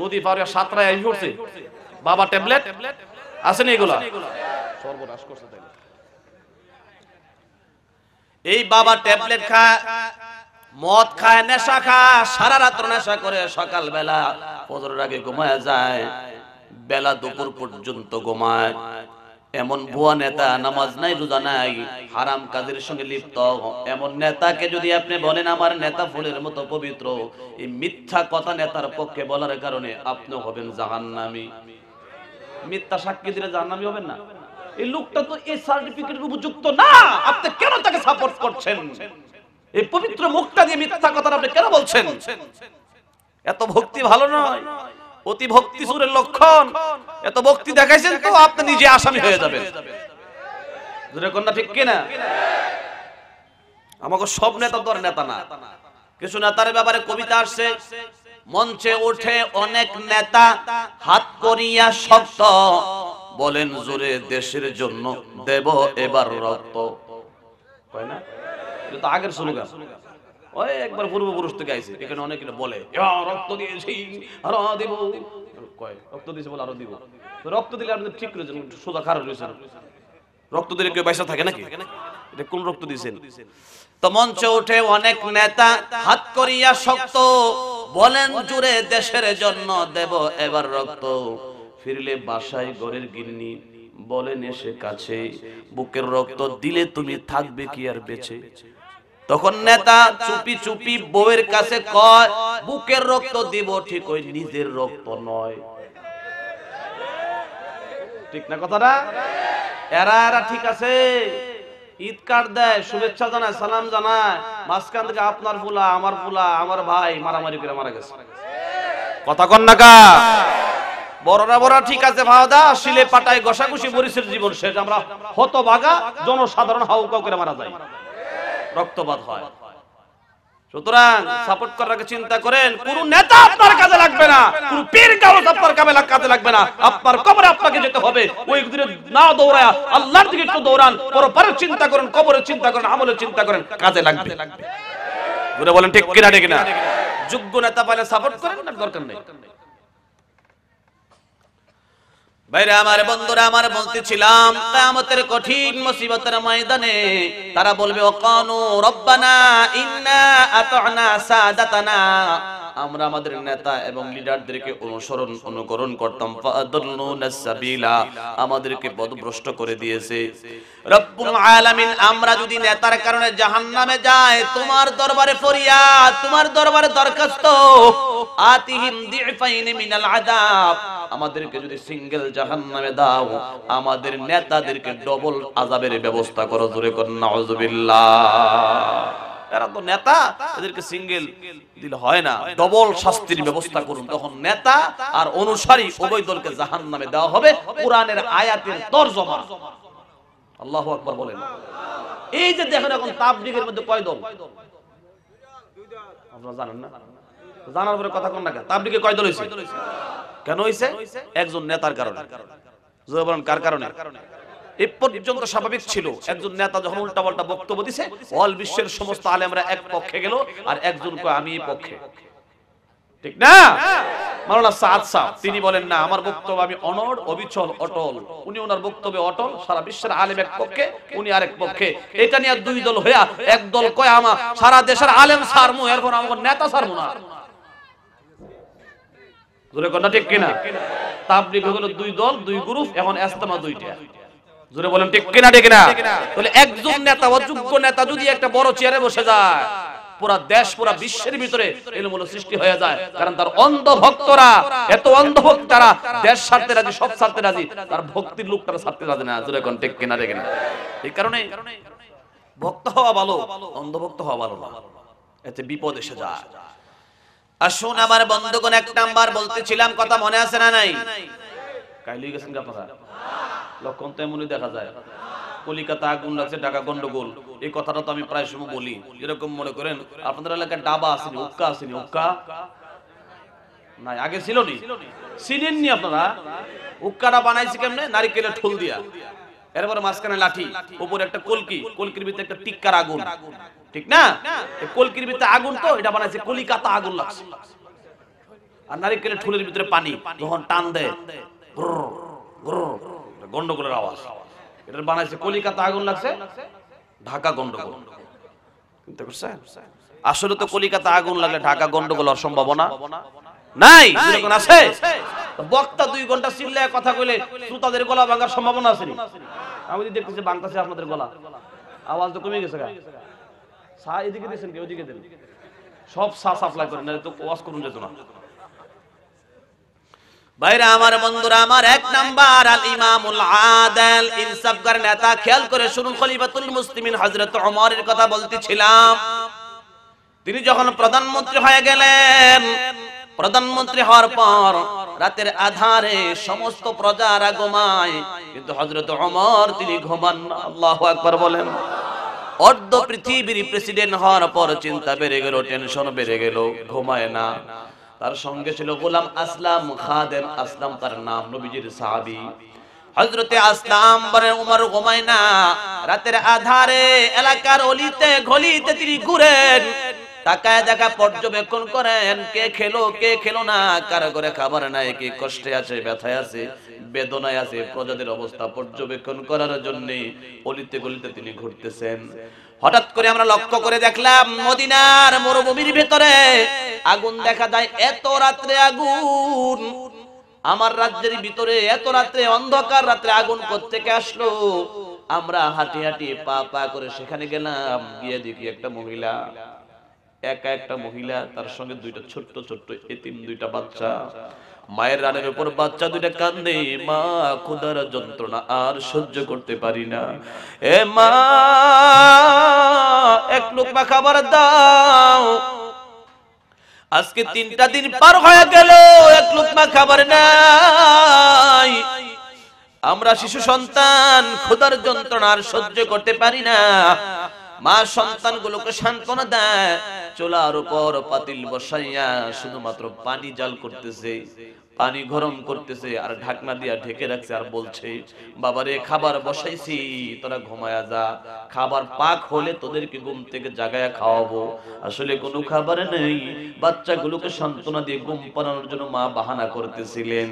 নদী পারে সাতরায় এসে উঠছে বাবা ট্যাবলেট আসেন এগুলা সর্বনাশ করছে তাই এই বাবা ট্যাবলেট খায় মদ খায় নেশা খায় সারা রাত্র নেশা করে সকাল বেলা আগে ঘুমায় যায় বেলা দুপুর পর্যন্ত ঘুমায় এমন ভুয়া নেতা নামাজ নাই রোজা নাই হারাম কাজের সঙ্গে লিপ্ত এমন নেতাকে যদি আপনি বলেন আমার নেতা ফুলের মতো পবিত্র এই মিথ্যা কথা নেতার পক্ষে বলার কারণে আপনি হবেন জাহান্নামী মিথ্যা সাক্ষী দিলে জাহান্নামি হবেন না এই লোকটা তো এই সার্টিফিকেট উপযুক্ত না আপনি কেন তাকে সাপোর্ট করছেন এই পবিত্র মুখটা দিয়ে মিথ্যা কথা আপনি কেন বলছেন এত ভক্তি ভালো নয় অতি ভক্তি সুরের লক্ষণ এত ভক্তি দেখাইছেন তো আপনি নিজে আসামি হয়ে যাবেন কন্যা ঠিক কিনা আমাকে সব নেতা দর নেতা না কিছু নেতার ব্যাপারে কবিতা আসছে মঞ্চে ওঠে অনেক নেতা হাত করিয়া শক্ত বলেন জোরে দেশের জন্য দেব এবার রক্ত আগের স্লোগান ওই একবার পূর্বপুরুষ থেকে আইছে এখানে অনেক বলে রক্ত দিয়েছি আরো দেব কয় রক্ত দিয়েছে বলে আরো দিব রক্ত দিলে আপনি ঠিক রয়েছেন সোজা খারাপ রয়েছেন রক্ত দিলে কেউ পয়সা থাকে নাকি কোন রক্ত দিয়েছেন তো মঞ্চে উঠে অনেক নেতা হাত করিয়া শক্ত বলেন জুড়ে দেশের জন্য দেব এবার রক্ত ফিরলে বাসায় গড়ের গিন্নি বলেন এসে কাছে বুকের রক্ত দিলে তুমি থাকবে কি আর বেঁচে তখন নেতা চুপি চুপি বউয়ের কাছে কয় বুকের রক্ত দিব ঠিক ওই নিজের রক্ত নয় ঠিক না কথাটা এরা এরা ঠিক আছে ঈদ কার্ড দেয় শুভেচ্ছা জানায় সালাম জানায় মাঝখান থেকে আপনার ফুলা আমার ফুলা আমার ভাই মারামারি করে মারা গেছে কথা কন্যাকা বড়রা বড়া ঠিক আছে ভাওদা শিলে পাটায় ঘষাঘষি মরিচের জীবন শেষ আমরা হতভাগা জনসাধারণ হাউকাউ করে মারা যায় রক্তপাত হয় সুতরাং সাপোর্ট করার চিন্তা করেন কোন নেতা আপনার কাজে লাগবে না কোন পীর কারো আপনার কামে কাজে লাগবে না আপনার কবরে আপনাকে যেতে হবে ওই দিনে না দৌড়ায় আল্লাহর দিকে একটু দৌড়ান পরপরের চিন্তা করেন কবরের চিন্তা করেন আমলের চিন্তা করেন কাজে লাগবে বলে বলেন ঠিক কিনা ঠিক না যোগ্য নেতা পাইলে সাপোর্ট করেন না দরকার নেই বাইরে আমার বন্ধুরা আমার বলতেছিলাম কায়ামতের কঠিন মুসিবতের ময়দানে তারা বলবে ও কানু রব্বানা ইন্না আতানা সাদাতানা আমরা আমাদের নেতা এবং লিডারদেরকে অনুসরণ অনুকরণ করতাম আমাদেরকে পদভ্রষ্ট করে দিয়েছে আমরা যদি নেতার কারণে জাহান্নামে যাই তোমার দরবারে ফরিয়া তোমার দরবারে দরখাস্ত আতিহিম দিফাইন আমাদেরকে যদি সিঙ্গেল জাহান্নামে দাও আমাদের নেতাদেরকে ডবল আযাবের ব্যবস্থা করো জোরে কর নাউজুবিল্লাহ এরা তো নেতা এদেরকে সিঙ্গেল দিলে হয় না ডবল শাস্তির ব্যবস্থা করুন তখন নেতা আর অনুসারী উভয় দলকে জাহান নামে দেওয়া হবে কোরআনের আয়াতের তর্জমা আল্লাহ আকবর বলেন এই যে দেখেন এখন তাবলিগের মধ্যে কয় দল আপনারা জানেন না জানার পরে কথা কন না কেন তাবলিগে কয় দল হয়েছে কেন হয়েছে একজন নেতার কারণে জোর বলেন কার কারণে এ পর্যন্ত স্বাভাবিক ছিল একজন নেতা যখন উল্টাপাল্টা বক্তব্য দিছে অল বিশ্বের সমস্ত আলেমরা এক পক্ষে গেল আর একজন কয় আমি পক্ষে ঠিক না সাদ তিনি বলেন না আমার বক্তব্য আমি অনড় অবিচল অটল উনি ওনার বক্তব্যে অটল সারা বিশ্বের আলেম এক পক্ষে উনি আরেক পক্ষে এটা নিয়ে দুই দল হইয়া এক দল কয় আমার সারা দেশের আলেম সারমু এরপর আমার নেতা সারমু না কথা ঠিক কিনা তাবলিগ হলো দুই দল দুই গ্রুপ এখন এস্তমা দুইটা জোরে বলেন ঠিক কিনা ঠিক না তাহলে একজন নেতা অযোগ্য নেতা যদি একটা বড় চেয়ারে বসে যায় পুরা দেশ পুরা বিশ্বের ভিতরে এলমুল সৃষ্টি হয়ে যায় কারণ তার অন্ধ ভক্তরা এত অন্ধ ভক্তরা দেশ ছাড়তে রাজি সব ছাড়তে রাজি তার ভক্তির লোক তারা ছাড়তে রাজি না জোরে কোন ঠিক কিনা ঠিক না এই কারণে ভক্ত হওয়া ভালো অন্ধ ভক্ত হওয়া ভালো না এতে বিপদ এসে যায় আসুন আমার বন্ধুগণ এক নাম্বার বলতেছিলাম কথা মনে আছে না নাই কাইলি গেছেন আপনারা লক্ষণ তো এমনই দেখা যায় কলিকাতা আগুন লাগছে ঢাকা গন্ডগোল এই কথাটা তো আমি প্রায় সময় বলি এরকম মনে করেন আপনাদের এলাকায় ডাবা আসেনি উক্কা আসেনি উক্কা নাই আগে ছিল নি চিনেননি আপনারা উক্কাটা বানাইছে কেমনে নারিকেলের ঠুল দিয়া এরপরে মাঝখানে লাঠি উপরে একটা কলকি কলকির ভিতরে একটা টিক্কার আগুন ঠিক না কলকির ভিতরে আগুন তো এটা বানাইছে কলিকাতা আগুন লাগছে আর নারিকেলের ঠুলের ভিতরে পানি যখন টান দেয় গন্ডগোলের আওয়াজ এটা বানাইছে কলিকাতা আগুন লাগছে ঢাকা গন্ডগোল আসলে তো কলিকাতা আগুন লাগলে ঢাকা গন্ডগোল আর সম্ভাবনা নাই আছে বক্তা দুই ঘন্টা চিল্লায় কথা কইলে শ্রোতাদের গলা ভাঙার সম্ভাবনা আছে আমি যদি দেখতেছি ভাঙতেছে আপনাদের গলা আওয়াজ তো কমে গেছে সা এদিকে দিয়েছেন কি ওদিকে দেন সব সা সাপ্লাই করেন তো ওয়াশ করুন যেত না ভাইরা আমার বন্ধুরা আমার এক নাম্বার আল ইমামুল আদাল ইনসাফগার নেতা খেয়াল করে শুনুন খলিফাতুল মুসলিমিন হযরত ওমরের কথা বলতেছিলাম তিনি যখন প্রধানমন্ত্রী হয়ে গেলেন প্রধানমন্ত্রী হওয়ার পর রাতের আধারে সমস্ত প্রজারা ঘুমায় কিন্তু হযরত ওমর তিনি ঘুমান না আল্লাহু আকবার বলেন অর্ধ পৃথিবীর প্রেসিডেন্ট হওয়ার পর চিন্তা বেড়ে গেল টেনশন বেড়ে গেল ঘুমায় না তার সঙ্গে ছিল গোলাম আসলাম খাদের আসলাম তার নাম নবীজির সাহাবি হজরতে আসলাম বরে উমর ঘুমায় না রাতের আধারে এলাকার অলিতে তিনি ঘুরেন তাকায় দেখা পর্যবেক্ষণ করেন কে খেলো কে খেলো না কার করে খাবার নাই কে কষ্টে আছে ব্যথায় আছে বেদনায় আছে প্রজাদের অবস্থা পর্যবেক্ষণ করার জন্য অলিতে গলিতে তিনি ঘুরতেছেন হঠাৎ করে আমরা লক্ষ্য করে দেখলাম মদিনার মরুভূমির ভেতরে আগুন দেখা যায় এত রাত্রে আগুন আমার রাজ্যের ভিতরে এত রাত্রে অন্ধকার রাত্রে আগুন থেকে আসলো আমরা হাঁটি হাঁটি পা পা করে সেখানে গেলাম গিয়ে দেখি একটা মহিলা একা একটা মহিলা তার সঙ্গে দুইটা ছোট্ট ছোট্ট এতিম দুইটা বাচ্চা মায়ের রানের উপর বাচ্চা দুটা কান্দে মা খুদার যন্ত্রণা আর সহ্য করতে পারি না এ মা এক লোক লোকমা খাবার দাও আজকে তিনটা দিন পার হয়ে গেল এক লোক মা খাবার নাই আমরা শিশু সন্তান খুদার যন্ত্রণা আর সহ্য করতে পারি না মা সন্তান গুলোকে সান্ত্বনা দেয় চোলার উপর পাতিল বসাইয়া শুধুমাত্র পানি জাল করতেছে পানি গরম করতেছে আর ঢাকনা দিয়া ঢেকে রাখছে আর বলছে বাবারে খাবার বসাইছি তোরা ঘুমায়া যা খাবার পাক হলে তোদেরকে ঘুম থেকে জাগায়া খাওয়াবো আসলে কোনো খাবার নেই বাচ্চাগুলোকে সান্ত্বনা দিয়ে ঘুম পানানোর জন্য মা বাহানা করতেছিলেন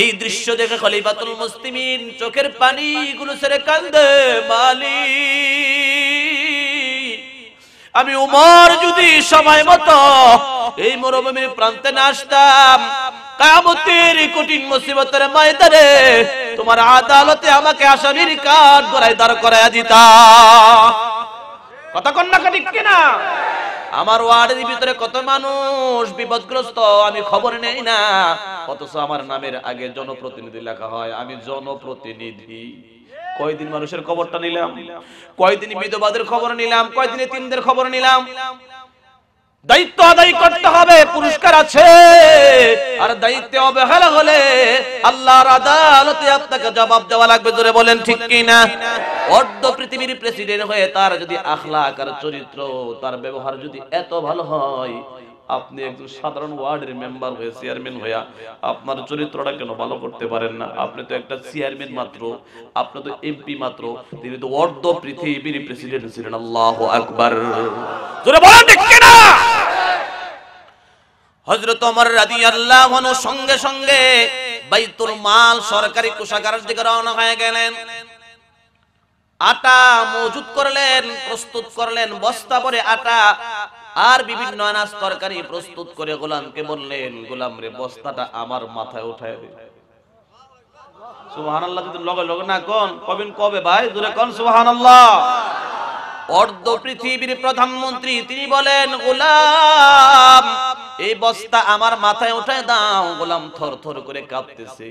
এই দৃশ্য দেখে খলিফাতুল মুসলিমিন চোখের পানি গুলো ছেড়ে কান্দে মালি আমি উমর যদি সময় মতো এই মরুভূমির প্রান্তে না আসতাম কামতের কঠিন মুসিবতের ময়দানে তোমার আদালতে আমাকে আসামির কাঠ গড়ায় দাঁড় করায় দিতা কথা কন্যা ঠিক কিনা আমার ওয়ার্ডের ভিতরে কত মানুষ বিপদগ্রস্ত আমি খবর নেই না অথচ আমার নামের আগে জনপ্রতিনিধি লেখা হয় আমি জনপ্রতিনিধি কয়দিন মানুষের খবরটা নিলাম কয়দিন বিধবাদের খবর নিলাম কয়দিন তিনদের খবর নিলাম দায়িত্ব আদায় করতে হবে পুরস্কার আছে আর দায়িত্বে অবহেলা হলে আল্লাহর আদালতে আপনাকে জবাব দেওয়া লাগবে জোরে বলেন ঠিক কিনা অর্ধ পৃথিবীর প্রেসিডেন্ট হয়ে তার যদি আখলাক আর চরিত্র তার ব্যবহার যদি এত ভালো হয় আপনি একজন সাধারণ ওয়ার্ডের মেম্বার হয়ে চেয়ারম্যান হইয়া আপনার চরিত্রটা কেন ভালো করতে পারেন না আপনি তো একটা চেয়ারম্যান মাত্র আপনি তো এমপি মাত্র তিনি তো অর্ধ পৃথিবীর প্রেসিডেন্ট ছিলেন আল্লাহ আকবর জোরে বলেন ঠিক কি হজরত অমর রাজি আল্লাহ সঙ্গে সঙ্গে বাইতুল মাল সরকারি কোষাগার দিকে রওনা হয়ে গেলেন আটা মজুদ করলেন প্রস্তুত করলেন বস্তা পরে আটা আর বিভিন্ন আনাজ তরকারি প্রস্তুত করে গোলামকে বললেন গোলাম রে বস্তাটা আমার মাথায় উঠায় দে সুবহানাল্লাহ যদি লগে লগে না কোন কবিন কবে ভাই দূরে কোন সুবহানাল্লাহ অর্ধ পৃথিবীর প্রধানমন্ত্রী তিনি বলেন গোলাম এই বস্তা আমার মাথায় উঠায় দাও গোলাম থর থর করে কাঁপতেছে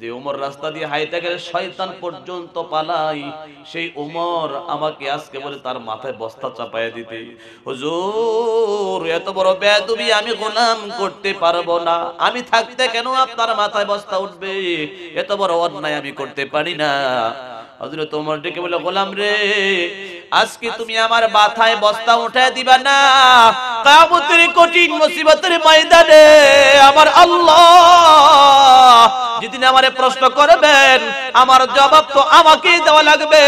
যে উমর রাস্তা দিয়ে হাইতে গেলে শয়তান পর্যন্ত পালাই সেই উমর আমাকে আজকে বলে তার মাথায় বস্তা চাপায় দিতে হুজুর এত বড় বেদবি আমি গোলাম করতে পারবো না আমি থাকতে কেন আপনার মাথায় বস্তা উঠবে এত বড় অন্যায় আমি করতে পারি না হজরত ওমর ডেকে বলে গোলাম রে আজকে তুমি আমার মাথায় বস্তা উঠায় দিবা না কামতের কঠিন মুসিবতের ময়দানে আমার আল্লাহ যদি আমারে প্রশ্ন করবেন আমার জবাব তো আমাকে দেওয়া লাগবে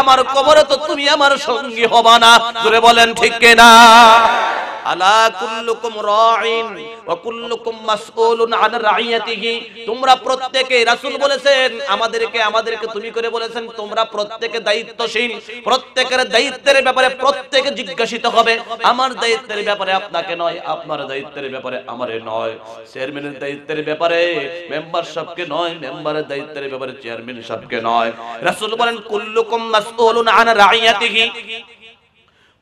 আমার কবরে তো তুমি আমার সঙ্গী হবা না বলেন ঠিক না তোমরা প্রত্যেকে বলেছেন আমাদেরকে আমাদেরকে তুমি করে বলেছেন তোমরা প্রত্যেকে দায়িত্বশীল প্রত্যেকের দায়িত্বের ব্যাপারে প্রত্যেকে জিজ্ঞাসিত হবে আমার দায়িত্বের ব্যাপারে আপনাকে নয় আপনার দায়িত্বের ব্যাপারে আমারে নয় চেয়ারম্যানের দায়িত্বের ব্যাপারে মেম্বার সাহেবকে নয় মেম্বারের দায়িত্বের ব্যাপারে চেয়ারম্যান সবকে নয় রাসুল বলেন কুল্লুকুম মাসউলুন আন রাইয়াতিহি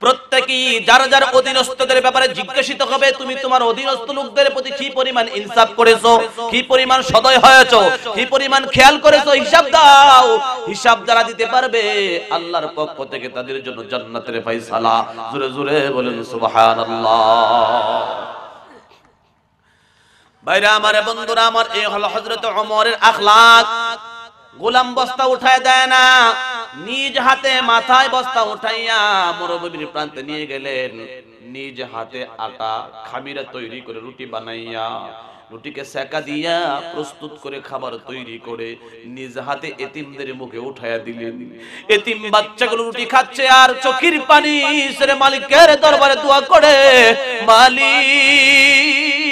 প্রত্যেকেই যার যার অধীনস্থদের ব্যাপারে জিজ্ঞাসিত হবে তুমি তোমার অধীনস্থ লোকদের প্রতি কি পরিমাণ ইনসাফ করেছো কি পরিমাণ সদয় হয়েছো কি পরিমাণ খেয়াল করেছো হিসাব দাও হিসাব যারা দিতে পারবে আল্লাহর পক্ষ থেকে তাদের জন্য জান্নাতের ফয়সালা জোরে জোরে বলেন সুবহানাল্লাহ ভাইরা আমার বন্ধুরা আমার এই হল হজরত অমরের আখলাক গোলাম বস্তা উঠায় দেয় না নিজ হাতে মাথায় বস্তা উঠাইয়া মরুভূমির প্রান্তে নিয়ে গেলেন নিজ হাতে আটা খামিরা তৈরি করে রুটি বানাইয়া রুটিকে সেকা দিয়া প্রস্তুত করে খাবার তৈরি করে নিজ হাতে এতিমদের মুখে উঠাইয়া দিলেন এতিম বাচ্চাগুলো রুটি খাচ্ছে আর চোখের পানি মালিকের দরবারে দোয়া করে মালিক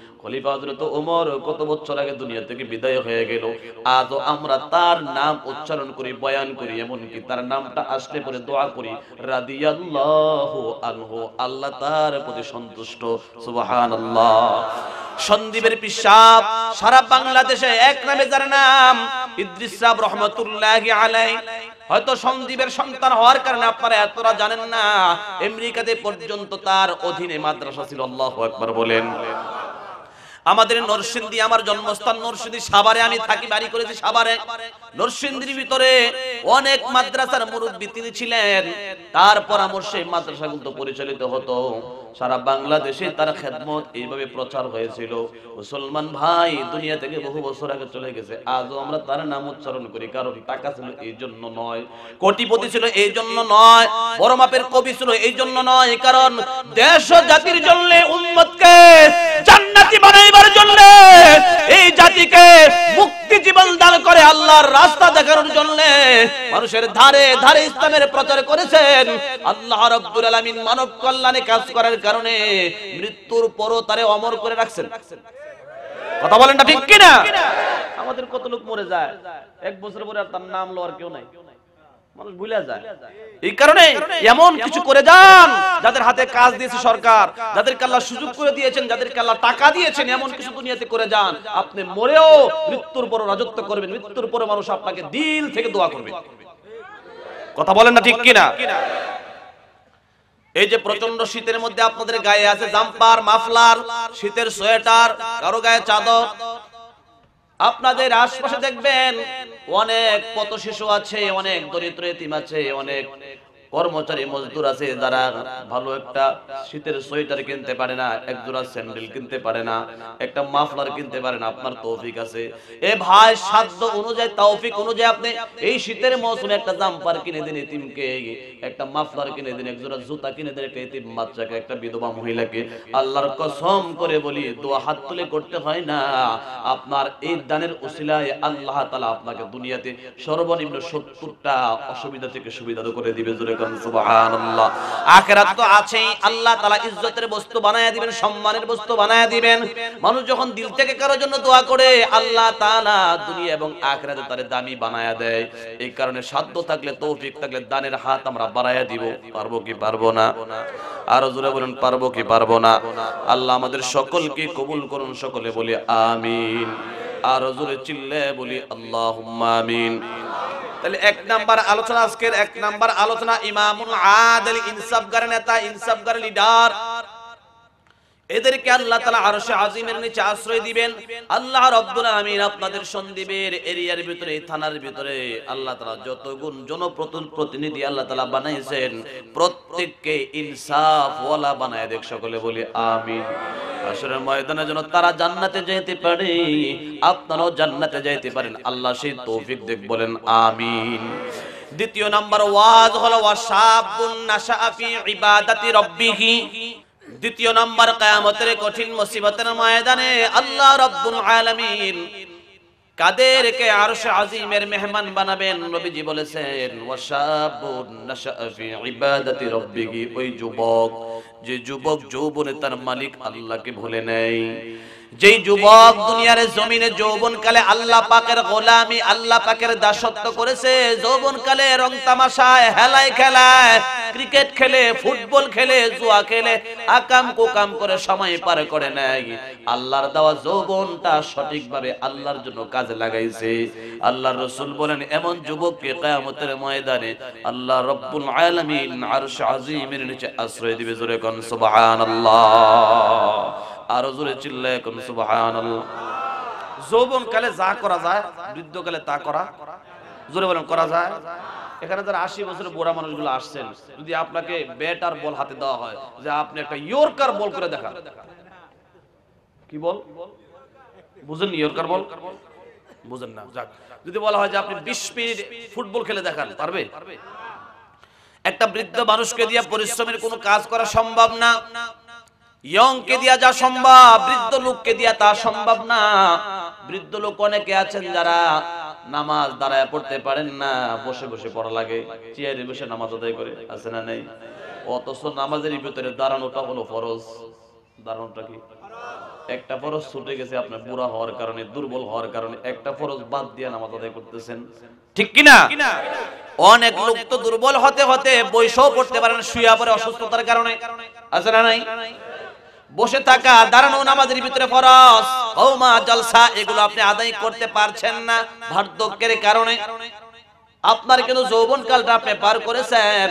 খলিফা হজরত ওমর কত বছর আগে দুনিয়া থেকে বিদায় হয়ে গেল আজও আমরা তার নাম উচ্চারণ করি বয়ান করি এমনকি তার নামটা আসলে পরে দোয়া করি আনহু আল্লাহ তার প্রতি সন্তুষ্ট সুবহানাল্লাহ সন্দীপের সারা বাংলাদেশে এক নামে যার নাম ইদ্রিস সাহেব আলাই হয়তো সন্দীপের সন্তান হওয়ার কারণে আপনারা এতটা জানেন না আমেরিকাতে পর্যন্ত তার অধীনে মাদ্রাসা ছিল বলেন আমাদের নরসিংদী আমার জন্মস্থান নরসিন্দি সাভারে আমি থাকি বাড়ি করেছি সাভারে নরসিংদীর ভিতরে অনেক মাদ্রাসার মুরব্বী তিনি ছিলেন তার পরামর্শে মাদ্রাসাগুলো পরিচালিত হতো সারা বাংলাদেশে তার খেদমত এইভাবে প্রচার হয়েছিল মুসলমান ভাই দুনিয়া থেকে বহু বছর আগে চলে গেছে আজও আমরা তার নাম উচ্চারণ করি কারণ টাকা ছিল এই জন্য নয় কোটিপতি ছিল এই জন্য নয় বড় মাপের কবি ছিল এই জন্য নয় কারণ দেশ জাতির জন্য উন্মতকে জান্নাতি বানাইবার জন্য এই জাতিকে মুক্ত জীবন দান করে আল্লাহর রাস্তা দেখানোর জন্য মানুষের ধারে ধারে ইসলামের প্রচার করেছেন আল্লাহ রব্বুল আলামিন মানব কল্যাণে কাজ করার কারণে মৃত্যুর পরও তারে অমর করে রাখছেন কথা বলেন না ঠিক কিনা আমাদের কত লোক মরে যায় এক বছর পরে আর তার নাম লওয়ার কেউ নাই মানুষ ভুলে যায় এই কারণে এমন কিছু করে যান যাদের হাতে কাজ দিয়েছে সরকার যাদেরকে আল্লাহ সুযোগ করে দিয়েছেন যাদেরকে আল্লাহ টাকা দিয়েছেন এমন কিছু দুনিয়াতে করে যান আপনি মরেও মৃত্যুর পর রাজত্ব করবেন মৃত্যুর পরে মানুষ আপনাকে দিল থেকে দোয়া করবে কথা বলেন না ঠিক কিনা এই যে প্রচন্ড শীতের মধ্যে আপনাদের গায়ে আছে জাম্পার মাফলার শীতের সোয়েটার কারো গায়ে চাদর আপনাদের আশপাশে দেখবেন অনেক কত শিশু আছে অনেক দরিদ্র এতিম আছে অনেক কর্মচারী মজদুর আছে যারা ভালো একটা শীতের সোয়েটার কিনতে পারে না এক জোড়া স্যান্ডেল কিনতে পারে না একটা মাফলার কিনতে পারে না আপনার তৌফিক আছে এ ভাই সাধ্য অনুযায়ী তৌফিক অনুযায়ী আপনি এই শীতের মৌসুমে একটা জাম্পার কিনে দিন এতিমকে একটা মাফলার কিনে দিন এক জোড়া জুতা কিনে দিন একটা এতিম বাচ্চাকে একটা বিধবা মহিলাকে আল্লাহর কসম করে বলি দোয়া হাত তুলে করতে হয় না আপনার এই দানের উসিলায় আল্লাহ তাআলা আপনাকে দুনিয়াতে সর্বনিম্ন সত্তরটা অসুবিধা থেকে সুবিধা করে দিবে জোরে সুবহানাল্লাহ আখিরাত তো আছেই আল্লাহ তাআলা ইজ্জতের বস্তু বানায়া দিবেন সম্মানের বস্তু বানায়া দিবেন মানুষ যখন দিল থেকে কারোর জন্য দোয়া করে আল্লাহ তাআলা দুনিয়া এবং আখিরাতে তারে দামি বানায়া দেয় এই কারণে সাধ্য থাকলে তৌফিক থাকলে দানের হাত আমরা বাড়ায়া দিব পারবো কি পারবো না আরো জোরে বলুন পারবো কি পারবো না আল্লাহ আমাদের সকলকে কবুল করুন সকলে বলি আমিন আর জোরে চিল্লে বলি আল্লাহ আমিন তাহলে এক নাম্বার আলোচনা আজকের এক নাম্বার আলোচনা ইমামুল আদল ইনসাফগার নেতা ইনসাফগার লিডার এদেরকে আল্লাহ তালা আরশে আজিমের নিচে আশ্রয় দিবেন আল্লাহ রব্দুল আমিন আপনাদের সন্দীপের এরিয়ার ভিতরে থানার ভিতরে আল্লাহ তালা যত গুণ প্রতিনিধি আল্লাহ তালা বানাইছেন প্রত্যেককে ইনসাফ ওয়ালা বানায় দেখ সকলে বলি আমিন আসরের ময়দানের জন্য তারা জান্নাতে যেতে পারে আপনারাও জান্নাতে যাইতে পারেন আল্লাহ সেই তৌফিক দেখ বলেন আমিন দ্বিতীয় নম্বর ওয়াজ হলো ওয়াসাবুন নাশা ইবাদাতি রাব্বিহি দ্বিতীয় নম্বর কায়ামতের কঠিন মুসিবতের ময়দানে আল্লাহ রব্বুল আলমিন কাদেরকে আর আজিমের মেহমান বানাবেন রবিজি বলেছেন ওই যুবক যে যুবক যৌবনে তার মালিক আল্লাহকে ভুলে নেয় যেই যুবক দুনিয়ারে জমিনে যৌবনকালে আল্লাহ পাকের গোলামি আল্লাহ পাকের দাসত্ব করেছে যৌবনকালে রং তামাশায় হেলায় খেলায় ক্রিকেট খেলে ফুটবল খেলে জুয়া খেলে আকাম কোকাম করে সময় পার করে নেয় আল্লাহর দেওয়া যৌবনটা সঠিকভাবে আল্লাহর জন্য কাজে লাগাইছে আল্লাহর রসুল বলেন এমন যুবককে কিয়ামতের ময়দানে আল্লাহ রব্বুল আলামিন আরশ আজিমের নিচে আশ্রয় দিবে জোরে কোন সুবহানাল্লাহ আরো জোরে চিল্লায় কোন সুবাহান যৌবন কালে যা করা যায় বৃদ্ধ কালে তা করা জোরে বলেন করা যায় এখানে যারা আশি বছরের বুড়া মানুষগুলো আসছেন যদি আপনাকে ব্যাট আর বল হাতে দেওয়া হয় যে আপনি একটা ইয়র্কার বল করে দেখান কি বল বুঝেন ইয়র্কার বল বুঝেন না যাক যদি বলা হয় যে আপনি বিশ মিনিট ফুটবল খেলে দেখান পারবে একটা বৃদ্ধ মানুষকে দিয়ে পরিশ্রমের কোনো কাজ করা সম্ভব না ইয়ংকে দিয়া যা সম্ভব বৃদ্ধ লোককে দিয়া তা সম্ভব না বৃদ্ধ লোক অনেকে আছেন যারা নামাজ দাঁড়ায় পড়তে পারেন না বসে বসে পড়া লাগে চেয়ারে বসে নামাজ আদায় করে আছে না নেই অথচ নামাজের ভিতরে দাঁড়ানোটা হলো ফরজ দাঁড়ানোটা কি একটা ফরজ ছুটে গেছে আপনার বুড়া হওয়ার কারণে দুর্বল হওয়ার কারণে একটা ফরজ বাদ দিয়ে নামাজ আদায় করতেছেন ঠিক কিনা অনেক লোক তো দুর্বল হতে হতে বৈশও পড়তে পারেন শুয়ে পরে অসুস্থতার কারণে আছে না নাই বসে থাকা দাঁড়ানো নামাজের ভিতরে ফরজ কৌমা জলসা এগুলো আপনি আদায় করতে পারছেন না ভার্ধক্যের কারণে আপনার কিন্তু যৌবন কালটা আপনি পার করেছেন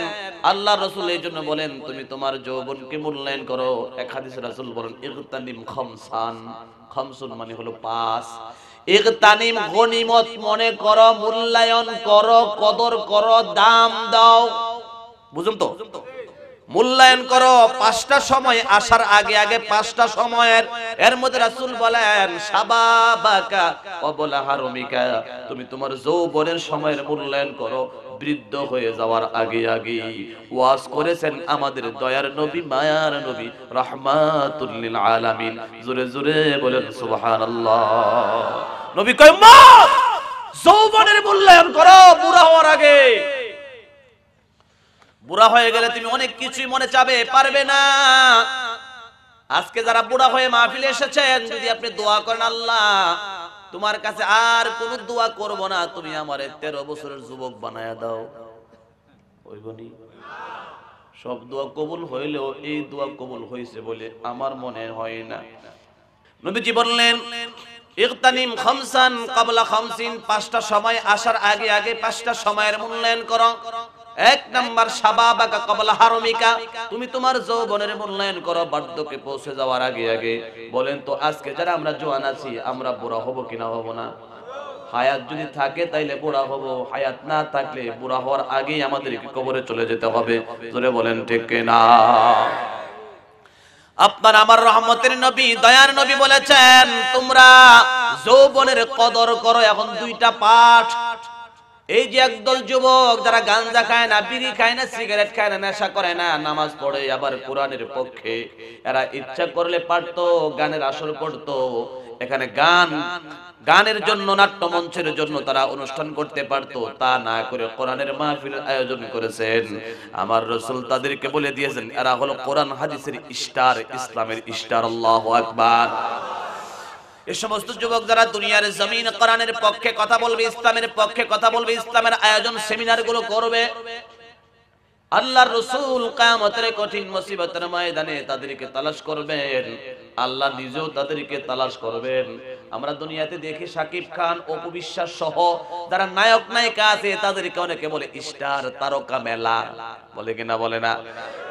আল্লাহ রসুল এই জন্য বলেন তুমি তোমার যৌবনকে মূল্যায়ন করো এক হাদিস রাসুল বলেন ইকতানিম খমসান খমসুন মানে হলো পাঁচ ইকতানিম গনিমত মনে করো মূল্যায়ন করো কদর করো দাম দাও বুঝুন তো মূল্যায়ন করো পাঁচটা সময় আসার আগে আগে পাঁচটা সময়ের এর মধ্যে রাসুল বলেন তুমি তোমার যৌবনের সময়ের মূল্যায়ন করো বৃদ্ধ হয়ে যাওয়ার আগে আগে ওয়াজ করেছেন আমাদের দয়ার নবী মায়ার নবী রহমাতুল্লিল আলামিন জোরে জোরে বলেন সুবহানাল্লাহ নবী কয় যৌবনের মূল্যায়ন করো বুড়া হওয়ার আগে বুড়া হয়ে গেলে তুমি অনেক কিছুই মনে চাবে পারবে না আজকে যারা বুড়া হয়ে মাহফিলে এসেছেন যদি আপনি দোয়া করেন আল্লাহ তোমার কাছে আর কোন দোয়া করব না তুমি আমার তেরো বছরের যুবক বানায় দাও সব দোয়া কবুল হইলেও এই দোয়া কবুল হয়েছে বলে আমার মনে হয় না নবীজি বললেন ইকতানিম খামসান কাবলা খামসিন পাঁচটা সময় আসার আগে আগে পাঁচটা সময়ের মূল্যায়ন করো এক নাম্বার বাকা কবলা হারমিকা তুমি তোমার যৌবনের মূল্যায়ন করো বার্ধকে পৌঁছে যাওয়ার আগে আগে বলেন তো আজকে যারা আমরা জোয়ান আছি আমরা বুড়া হব কিনা হব না হায়াত যদি থাকে তাইলে বুড়া হব হায়াত না থাকলে বুড়া হওয়ার আগেই আমাদের কবরে চলে যেতে হবে জোরে বলেন ঠিক না আপনার আমার রহমতের নবী দয়ার নবী বলেছেন তোমরা যৌবনের কদর করো এখন দুইটা পাঠ এই যে একদল যুবক যারা গাঞ্জা খায় না বিড়ি খায় না সিগারেট খায় না নেশা করে না নামাজ পড়ে আবার কোরআনের পক্ষে এরা ইচ্ছা করলে পারত গানের আসর করত এখানে গান গানের জন্য নাট্য মঞ্চের জন্য তারা অনুষ্ঠান করতে পারত তা না করে কোরআনের মাহফিল আয়োজন করেছেন আমার রসুল তাদেরকে বলে দিয়েছেন এরা হলো কোরআন হাদিসের স্টার ইসলামের স্টার আল্লাহ আকবার এ সমস্ত যুবক যারা দুনিয়ার জমিন কোরআনের পক্ষে কথা বলবে ইসলামের পক্ষে কথা বলবে ইসলামের আয়োজন সেমিনারগুলো করবে আল্লাহ রসুল কায়ামতের কঠিন মুসিবতের ময়দানে তাদেরকে তালাশ করবেন আল্লাহ নিজেও তাদেরকে তালাশ করবেন আমরা দুনিয়াতে দেখি সাকিব খান অপু বিশ্বাস সহ যারা নায়ক নায়িকা আছে তাদেরকে অনেকে বলে স্টার তারকা মেলা বলে কিনা বলে না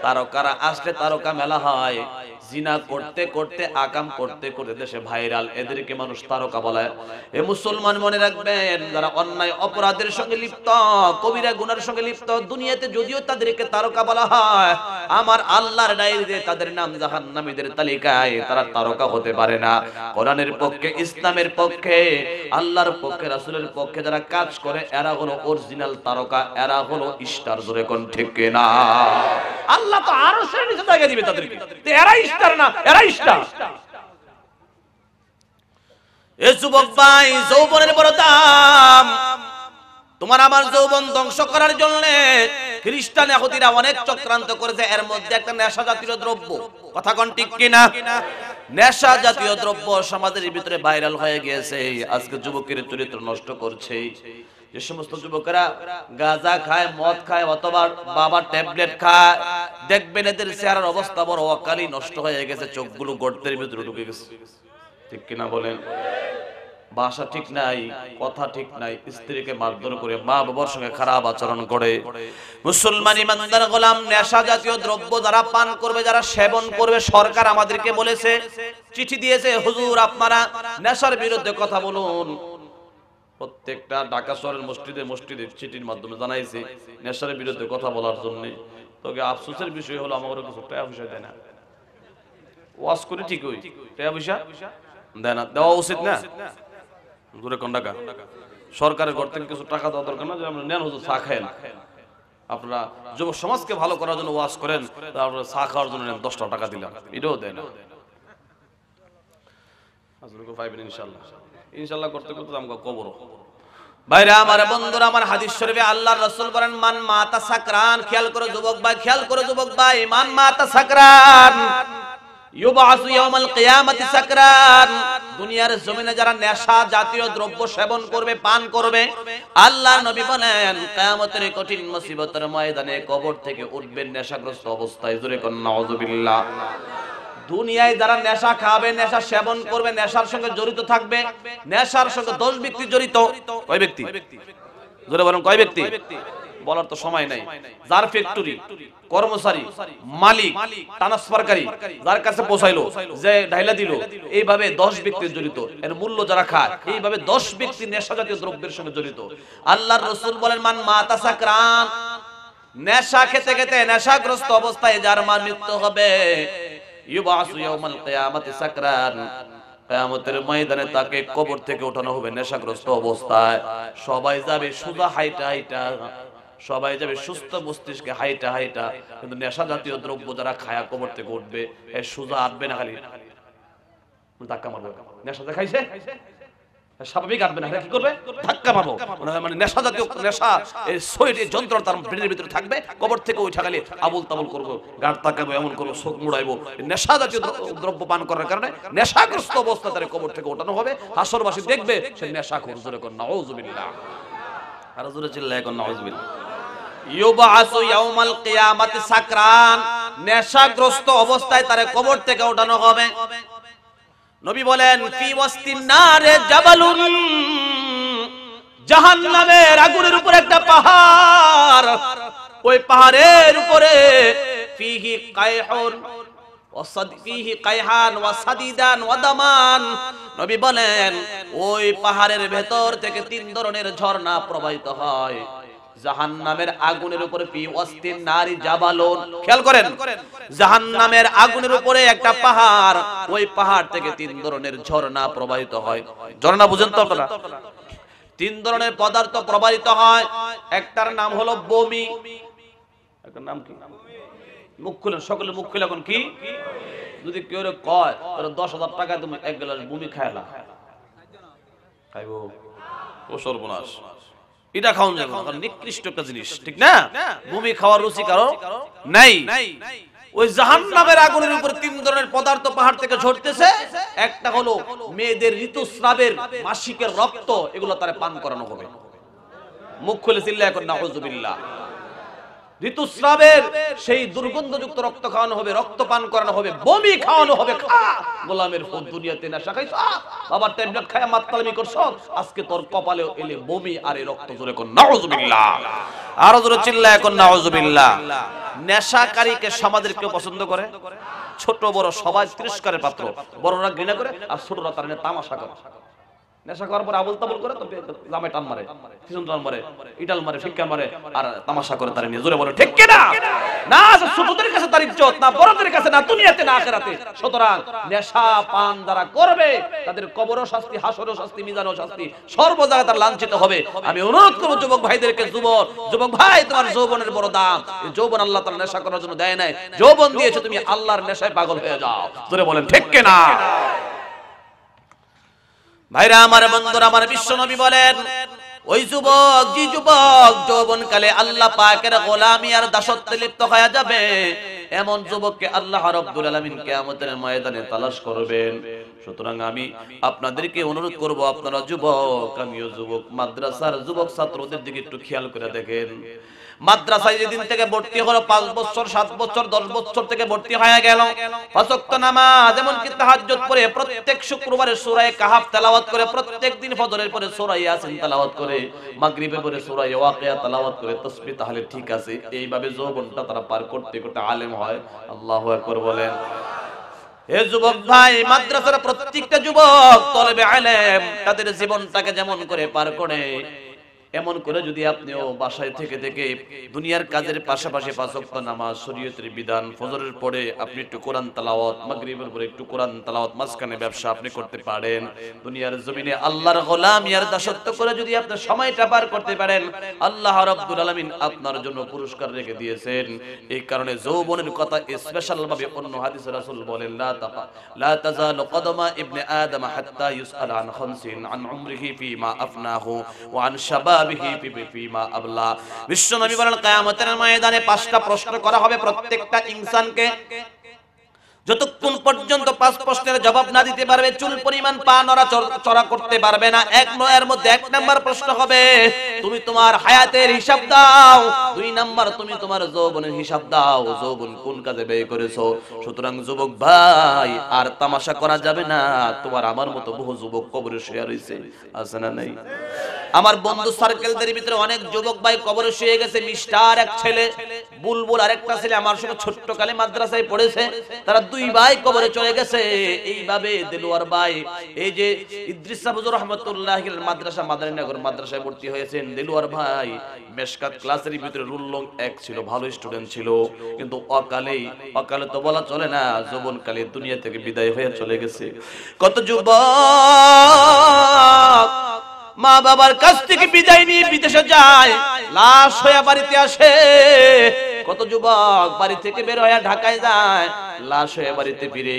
তারকারা আসলে তারকা মেলা হয় জিনা করতে করতে আকাম করতে করতে দেশে ভাইরাল এদেরকে মানুষ তারকা বলে এ মুসলমান মনে রাখবেন যারা অন্যায় অপরাধের সঙ্গে লিপ্ত কবিরা গুনার সঙ্গে লিপ্ত দুনিয়াতে যদিও তাদের যাদেরকে তারকা বলা হয় আমার আল্লাহর ডায়েরিতে তাদের নাম জাহান্নামীদের তালিকায় তারা তারকা হতে পারে না কোরআনের পক্ষে ইসলামের পক্ষে আল্লাহর পক্ষে রাসূলের পক্ষে যারা কাজ করে এরা হলো অরিজিনাল তারকা এরা হলো স্টার জোরে কোন ঠিক না আল্লাহ তো আরো শ্রেণী নিচে জায়গা দিবে তাদেরকে তো এরা স্টার না এরা স্টার এ যুবক ভাই যৌবনের বড় দাম তোমার আমার যৌবন ধ্বংস করার জন্য খ্রিস্টান এহুদিরা অনেক চক্রান্ত করেছে এর মধ্যে একটা নেশা জাতীয় দ্রব্য কথা কোন ঠিক কিনা নেশা জাতীয় দ্রব্য সমাজের ভিতরে ভাইরাল হয়ে গিয়েছে আজকে যুবকের চরিত্র নষ্ট করছে যে সমস্ত যুবকেরা গাঁজা খায় মদ খায় অথবা বাবা ট্যাবলেট খায় দেখবেন এদের চেহারার অবস্থা বড় অকালই নষ্ট হয়ে গেছে চোখগুলো গর্তের ভিতরে ঢুকে গেছে ঠিক কিনা বলেন ভাষা ঠিক নাই কথা ঠিক নাই স্ত্রীকে মারধর করে মা বাবার সঙ্গে খারাপ আচরণ করে মুসলমান ইমানদার গোলাম নেশা জাতীয় দ্রব্য যারা পান করবে যারা সেবন করবে সরকার আমাদেরকে বলেছে চিঠি দিয়েছে হুজুর আপনারা নেশার বিরুদ্ধে কথা বলুন প্রত্যেকটা ঢাকা শহরের মসজিদে মসজিদে চিঠির মাধ্যমে জানাইছে নেশার বিরুদ্ধে কথা বলার জন্য তবে আফসোসের বিষয় হলো আমার কিছু টাকা পয়সা দেয় না ওয়াজ করি ঠিকই টাকা পয়সা দেয় না দেওয়া উচিত না দূরে কোন সরকারের ঘর থেকে কিছু টাকা দেওয়া দরকার না যে আমরা নেন হুজুর চা খায় আপনারা যুব সমাজকে ভালো করার জন্য ওয়াশ করেন আপনারা চা খাওয়ার জন্য নেন দশটা টাকা দিলাম এটাও দেন খেয়াল করো যুবক ভাই খেয়াল করো যুবক ভাই মান মাতা সাকরান দুনিয়ার জমিনে যারা নেশা জাতীয় দ্রব্য সেবন করবে পান করবে আল্লাহ নবী বলেন কেয়ামতের কঠিন মুসিবতের ময়দানে কবর থেকে উঠবেন নেশাগ্রস্ত অবস্থায় জোরে নজবিল্লাহ দুনিয়ায় যারা নেশা খাবে নেশা সেবন করবে নেশার সঙ্গে জড়িত থাকবে নেশার সঙ্গে দোষ ব্যক্তি জড়িত কয় ব্যক্তি জোরে বলেন কয় ব্যক্তি বলার তো সময় নাই যার ফ্যাক্টরি কর্মচারী মালিক ট্রান্সফারকারী যার কাছে পৌঁছাইলো যে ঢাইলা দিল এইভাবে দশ ব্যক্তি জড়িত এর মূল্য যারা খায় এইভাবে দশ ব্যক্তি নেশা জাতীয় দ্রব্যের সঙ্গে জড়িত আল্লাহর রসুল বলেন মান মাতা সাকরান নেশা খেতে খেতে নেশাগ্রস্ত অবস্থায় যার মান মৃত্যু হবে ইউবাসু ইয়াউমাল কিয়ামাতি সাকরান কিয়ামতের ময়দানে তাকে কবর থেকে ওঠানো হবে নেশাগ্রস্ত অবস্থায় সবাই যাবে সুদা হাইটা হাইটা সবাই যাবে সুস্থ মস্তিষ্কে হাইটা হাইটা কিন্তু নেশা জাতীয় দ্রব্য যারা খায়া কবর থেকে উঠবে সোজা আটবে না খালি ধাক্কা মারবে নেশা দেখাইছে স্বাভাবিক মানে পান করার কারণে নেশাগ্রস্ত অবস্থা কবর থেকে ওঠানো হবে দেখবে সাকরান নেশাগ্রস্ত অবস্থায় কবর থেকে ওঠানো হবে নবী বলেন আগুনের উপর একটা পাহাড় ওই পাহাড়ের উপরে ফিহি নবী বলেন ওই পাহাড়ের ভেতর থেকে তিন ধরনের ঝর্ণা প্রবাহিত হয় জাহান্নামের আগুনের উপরে নারী জাবালন খেয়াল করেন জাহান্নামের আগুনের উপরে একটা পাহাড় ওই পাহাড় থেকে তিন ধরনের ঝর্ণা প্রবাহিত হয় ঝর্ণা বুঝেন তো তিন ধরনের পদার্থ প্রবাহিত হয় একটার নাম হলো বমি একটার নাম কি মুখ খুলেন সকলে মুখ খুলে এখন কি যদি কেউ কয় তাহলে দশ হাজার টাকা তুমি এক গ্লাস বমি খায়লা খাইব সর্বনাশ এটা খাওয়ান যাবে না কারণ নিকৃষ্ট একটা জিনিস ঠিক না ভূমি খাওয়ার রুচি কারো নাই ওই জাহান নামের আগুনের উপর তিন ধরনের পদার্থ পাহাড় থেকে ঝরতেছে একটা হলো মেয়েদের ঋতুস্রাবের মাসিকের রক্ত এগুলো তারা পান করানো হবে মুখ খুলে চিল্লা এখন নাহজুবিল্লাহ ঋতুস্রাবের সেই দুর্গন্ধযুক্ত রক্ত খাওয়ানো হবে রক্ত পান করানো হবে বমি খাওয়ানো হবে গোলামের ফোন দুনিয়াতে নেশা খাইছ বাবার ট্যাবলেট খায় মাতালামি করছ আজকে তোর কপালে এলে বমি আর এই রক্ত জোরে কোন নাউজুবিল্লাহ আর জোরে চিল্লায় কোন নাউজুবিল্লাহ নেশাকারীকে সমাজের কেউ পছন্দ করে ছোট বড় সবাই তিরস্কারের পাত্র বড়রা ঘৃণা করে আর ছোটরা তার তামাশা করে নেশা করার আবল তাবল করে তো টান মারে টান মারে ইটাল মারে ফিক্কা মারে আর তামাশা করে তারা নিয়ে জোরে বলে ঠিক না ছোটদের কাছে তার ইজ্জত না বড়দের কাছে না দুনিয়াতে না আখেরাতে সুতরাং নেশা পান যারা করবে তাদের শাস্তি শাস্তি শাস্তি তার লাঞ্ছিত হবে আমি অনুরোধ করবো যুবক ভাইদেরকে যুবক যুবক ভাই তোমার যৌবনের বড় দাম যৌবন আল্লাহ তাআলা নেশা করার জন্য দেয় নাই যৌবন দিয়েছো তুমি আল্লাহর নেশায় পাগল হয়ে যাও জোরে বলেন ঠিক না ভাইরা আমার বন্ধুরা আমার বিশ্ব নবী বলেন ওই যুবক যে যুবক যৌবন কালে আল্লাহ পাকের গোলামি আর দাসত্বে লিপ্ত হয়ে যাবে এমন যুবককে আল্লাহ রাব্বুল আলামিন কিয়ামতের ময়দানে তালাশ করবেন সুতরাং আমি আপনাদেরকে অনুরোধ করব আপনারা যুবক আমিও যুবক মাদ্রাসার যুবক ছাত্রদের দিকে একটু খেয়াল করে দেখেন মাদ্রাসায় যেদিন থেকে ভর্তি হলো পাঁচ বছর সাত বছর দশ বছর থেকে ভর্তি হয়ে গেল ফসক্ত নামাজ এমনকি তাহাজ্জুদ পড়ে প্রত্যেক শুক্রবারে সূরায়ে কাহাফ তেলাওয়াত করে প্রত্যেক দিন ফজরের পরে সূরা ইয়াসিন তেলাওয়াত করে মাগরিবে পরে সূরা ওয়াকিয়া তেলাওয়াত করে তাসবিহ তাহলে ঠিক আছে এইভাবে যৌবনটা তারা পার করতে করতে আলেম হয় আল্লাহু আকবার বলেন হে যুবক ভাই মাদ্রাসার প্রত্যেকটা যুবক তলবে আলেম তাদের জীবনটাকে যেমন করে পার করে এমন করে যদি আপনিও বাসায় থেকে থেকে দুনিয়ার কাজের পাশাপাশি পাঁচক্ত নামাজ শরীয়তের বিধান ফজরের পরে আপনি একটু কোরআন তালাওয়াত মাগরিবের পরে একটু কোরআন তালাওয়াত মাঝখানে ব্যবসা আপনি করতে পারেন দুনিয়ার জমিনে আল্লাহর গোলাম ইয়ার দাসত্ব করে যদি আপনি সময়টা পার করতে পারেন আল্লাহ রাব্বুল আলামিন আপনার জন্য পুরস্কার রেখে দিয়েছেন এই কারণে যৌবনের কথা স্পেশাল ভাবে অন্য হাদিস রাসূল বলেন লা তাফা লা তাজালু কদমা ইবনে আদম হাত্তা ইউসআল আন খামসিন আন উমরিহি ফিমা আফনাহু ওয়া আন শাবাব বিশ্ব নবী বলেন কায়ামতের ময়দানে পাঁচটা প্রশ্ন করা হবে প্রত্যেকটা ইনসানকে যতক্ষণ পর্যন্ত পাঁচ প্রশ্নের জবাব না দিতে পারবে চুল পরিমাণ পা নড়া চড়া করতে পারবে না এক নয়ের মধ্যে এক নাম্বার প্রশ্ন হবে তুমি তোমার হায়াতের হিসাব দাও দুই নাম্বার তুমি তোমার যৌবনের হিসাব দাও যৌবন কোন কাজে ব্যয় করেছো সুতরাং যুবক ভাই আর তামাশা করা যাবে না তোমার আমার মতো বহু যুবক কবরে শুয়ে রয়েছে আছে না নাই আমার বন্ধু সার্কেলদের ভিতরে অনেক যুবক ভাই কবরে শুয়ে গেছে মিস্টার এক ছেলে বুলবুল আরেকটা ছেলে আমার সঙ্গে ছোট্ট কালে মাদ্রাসায় পড়েছে তারা দুই দুই ভাই কবরে চলে গেছে এইভাবে দেলোয়ার ভাই এই যে ইদ্রিস রহমতুল্লাহ মাদ্রাসা মাদারীনগর মাদ্রাসায় ভর্তি হয়েছেন দেলোয়ার ভাই মেশকাত ক্লাসের ভিতরে রুল্লং এক ছিল ভালো স্টুডেন্ট ছিল কিন্তু অকালেই অকালে তো বলা চলে না যৌবন কালে দুনিয়া থেকে বিদায় হয়ে চলে গেছে কত যুবক মা বাবার কাছ থেকে বিদায় নিয়ে বিদেশে যায় লাশ হয়ে বাড়িতে আসে কত যুবক বাড়ি থেকে বের হয়ে ঢাকায় যায় লাশ হয়ে বাড়িতে ফিরে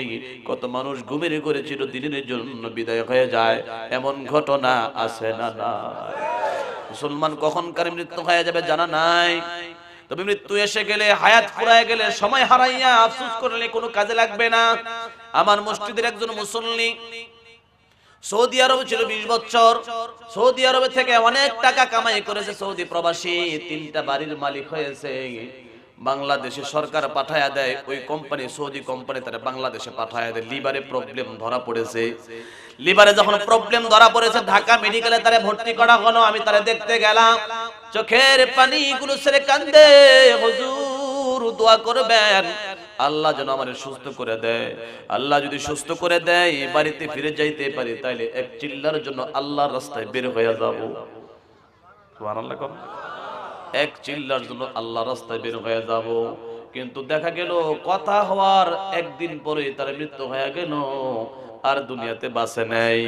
কত মানুষ ঘুমের করেছিল দিনের জন্য বিদায় হয়ে যায় এমন ঘটনা আছে না না মুসলমান কখনকার মৃত্যু হয়ে যাবে জানা নাই তবে মৃত্যু এসে গেলে হায়াত ফুরায় গেলে সময় হারাইয়া আফসুস করলে কোনো কাজে লাগবে না আমার মসজিদের একজন মুসল্লি সৌদি আরবে ছিল বিশ বছর সৌদি আরবে থেকে অনেক টাকা কামাই করেছে সৌদি প্রবাসী তিনটা বাড়ির মালিক হয়েছে বাংলাদেশে সরকার পাঠায়া দেয় ওই কোম্পানি সৌদি কোম্পানি তারা বাংলাদেশে পাঠায়া দেয় লিভারে প্রবলেম ধরা পড়েছে লিভারে যখন প্রবলেম ধরা পড়েছে ঢাকা মেডিকেলে তারা ভর্তি করা হলো আমি তারা দেখতে গেলাম চোখের পানি গুলো সেরে কান্দে হুজুর দোয়া করবেন আল্লাহ যেন আমাদের সুস্থ করে দেয় আল্লাহ যদি সুস্থ করে দেয় বাড়িতে ফিরে যাইতে পারি তাইলে এক চিল্লার জন্য আল্লাহর রাস্তায় বের হয়ে যাবো আল্লাহ এক চিল্লার জন্য আল্লাহ রাস্তায় বের হয়ে যাব। কিন্তু দেখা গেল কথা হওয়ার একদিন পরে তার মৃত্যু হয়ে গেল আর দুনিয়াতে বাসে নাই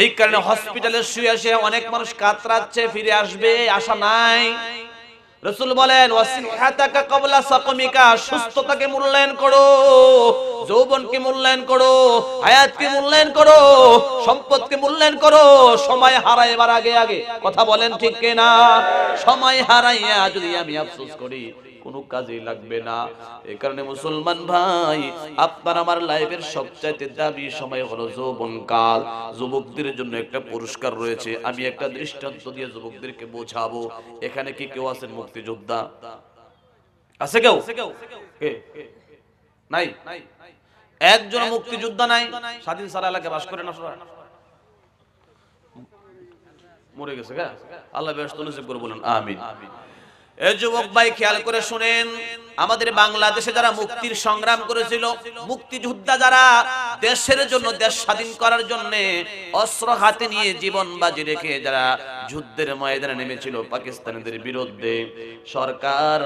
এই কারণে হসপিটালে শুয়ে আসে অনেক মানুষ কাতরাচ্ছে ফিরে আসবে আশা নাই রসুল বলেন সুস্থতাকে মূল্যায়ন করো যৌবনকে মূল্যায়ন করো হায়াতকে মূল্যায়ন করো সম্পদকে মূল্যায়ন করো সময় হারাইবার আগে আগে কথা বলেন ঠিক কিনা সময় হারাইয়া যদি আমি আফসোস করি কোনো কাজে লাগবে না এ কারণে মুসলমান ভাই আপনার আমার লাইফের সবচাইতে দাবি সময় হলো যৌবনকাল যুবকদের জন্য একটা পুরস্কার রয়েছে আমি একটা দৃষ্টান্ত দিয়ে যুবকদেরকে বোঝাবো এখানে কি কেউ আছেন মুক্তিযোদ্ধা আছে কেউ নাই একজন মুক্তিযোদ্ধা নাই স্বাধীন সারা এলাকায় বাস করে না মরে গেছে গা আল্লাহ ব্যস্ত নসিব করে বলেন আমিন যুবক ভাই খেয়াল করে শুনেন আমাদের বাংলাদেশে যারা মুক্তির সংগ্রাম করেছিল মুক্তিযোদ্ধা যারা দেশের জন্য দেশ স্বাধীন করার জন্য অস্ত্র হাতে নিয়ে জীবন বাজি রেখে যারা যুদ্ধের ময়দানে নেমেছিল পাকিস্তানিদের বিরুদ্ধে সরকার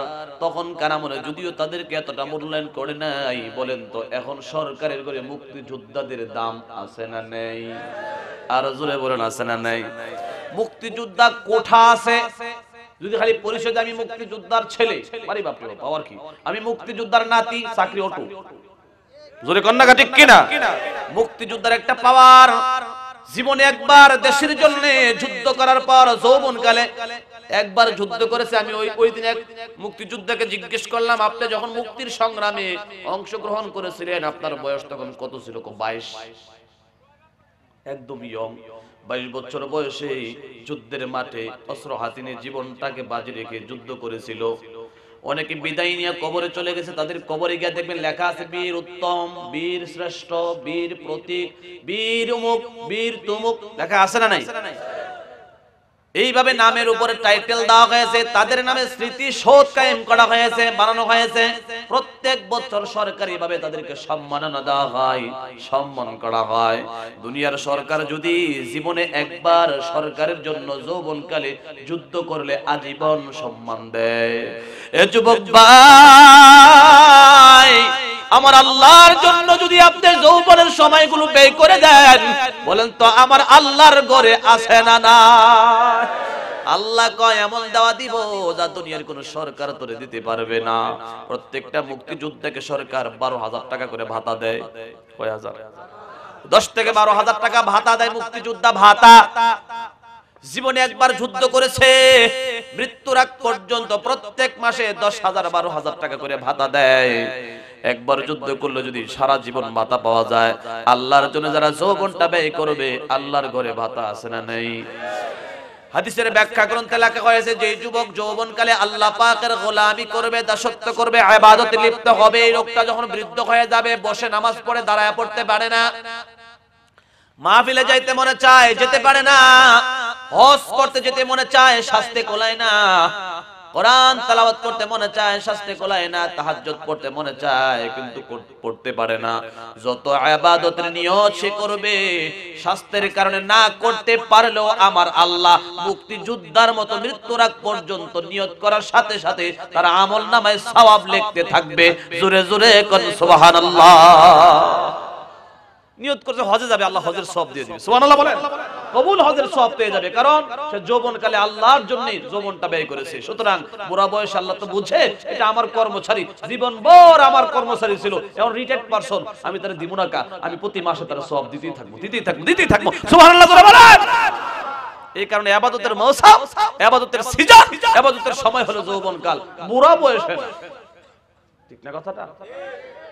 তখন কারামনে যদিও তাদেরকে এতটা মূল্যায়ন করে নাই বলেন তো এখন সরকারের করে মুক্তিযোদ্ধাদের দাম আছে না নেই আর জোরে বলেন আছে না নেই মুক্তিযোদ্ধা কোঠা আছে যদি খালি পরিষদে আমি মুক্তিযোদ্ধার ছেলে আরে বাপ পাওয়ার কি আমি মুক্তিযোদ্ধার নাতি চাকরি অটো জোরে কন্যা ঠিক কিনা মুক্তিযোদ্ধার একটা পাওয়ার জীবনে একবার দেশের জন্য যুদ্ধ করার পর যৌবন কালে একবার যুদ্ধ করেছে আমি ওই ওই দিন এক মুক্তিযোদ্ধাকে জিজ্ঞেস করলাম আপনি যখন মুক্তির সংগ্রামে অংশগ্রহণ করেছিলেন আপনার বয়স তখন কত ছিল বাইশ একদম ইয়ং বাইশ বছর বয়সে যুদ্ধের মাঠে অস্ত্র হাতিনে জীবনটাকে বাজি রেখে যুদ্ধ করেছিল অনেকে বিদায় নিয়ে কবরে চলে গেছে তাদের কবরে গিয়ে দেখবেন লেখা আছে বীর উত্তম বীর শ্রেষ্ঠ বীর প্রতীক বীর উমুক বীর তুমুক লেখা আছে না নাই এইভাবে নামের উপরে টাইটেল দেওয়া হয়েছে তাদের নামে স্মৃতি শোধ কায়েম করা হয়েছে বানানো হয়েছে প্রত্যেক বছর সরকারি ভাবে তাদেরকে সম্মাননা দেওয়া হয় সম্মান করা হয় দুনিয়ার সরকার যদি জীবনে একবার সরকারের জন্য যৌবনকালে যুদ্ধ করলে আজীবন সম্মান দেয় এ যুবক ভাই আমার আল্লাহর জন্য যদি আপনি যৌবনের সময়গুলো ব্যয় করে দেন বলেন তো আমার আল্লাহর ঘরে আছে না না আল্লাহ কয় এমন দাওয়া দিব যা দুনিয়ার কোন সরকার তোরে দিতে পারবে না প্রত্যেকটা মুক্তিযোদ্ধাকে সরকার বারো হাজার টাকা করে ভাতা দেয় কয় হাজার দশ থেকে বারো হাজার টাকা ভাতা দেয় মুক্তিযোদ্ধা ভাতা জীবনে একবার যুদ্ধ করেছে মৃত্যুর আগ পর্যন্ত প্রত্যেক মাসে দশ হাজার বারো হাজার টাকা করে ভাতা দেয় একবার যুদ্ধ করলে যদি সারা জীবন ভাতা পাওয়া যায় আল্লাহর জন্য যারা যৌবনটা ব্যয় করবে আল্লাহর ঘরে ভাতা আছে না নেই হাদিসের ব্যাখ্যা গ্রন্থে লেখা হয়েছে যে যুবক যৌবনকালে আল্লাহ পাকের গোলামি করবে দাসত্ব করবে আবাদতে লিপ্ত হবে এই লোকটা যখন বৃদ্ধ হয়ে যাবে বসে নামাজ পড়ে দাঁড়ায় পড়তে পারে না মাহফিলে যাইতে মনে চায় যেতে পারে না হজ করতে যেতে মনে চায় শাস্তি কোলায় না কোরআন তালাবাত করতে মনে চায় শাস্তি কোলায় না তাহাজ্জুদ পড়তে মনে চায় কিন্তু পড়তে পারে না যত ইবাদতের নিয়ত সে করবে শাস্তির কারণে না করতে পারলেও আমার আল্লাহ মুক্তি যোদ্ধার মতো মৃত্যুর আগ পর্যন্ত নিয়ত করার সাথে সাথে তার আমলনামায় সওয়াব লিখতে থাকবে জোরে জোরে কোন সুবহানাল্লাহ নিয়ত করছে হজে যাবে আল্লাহ হজের সব দিয়ে দিবে সুবহানাল্লাহ বলেন কবুল হজের সব পেয়ে যাবে কারণ সে যৌবনকালে আল্লাহর জন্য যৌবনটা ব্যয় করেছে সুতরাং বুড়া বয়স আল্লাহ তো বুঝে এটা আমার কর্মচারী জীবন জীবনভর আমার কর্মচারী ছিল এখন রিটায়ার্ড পারসন আমি তার দিব না আমি প্রতি মাসে তার সব দিতেই থাকবো দিতেই থাকবো দিতেই থাকবো সুবহানাল্লাহ বলেন এই কারণে আবাদতের মৌসুম আবাদতের সিজন আবাদতের সময় হলো যৌবনকাল বুড়া বয়স ঠিক না কথাটা ঠিক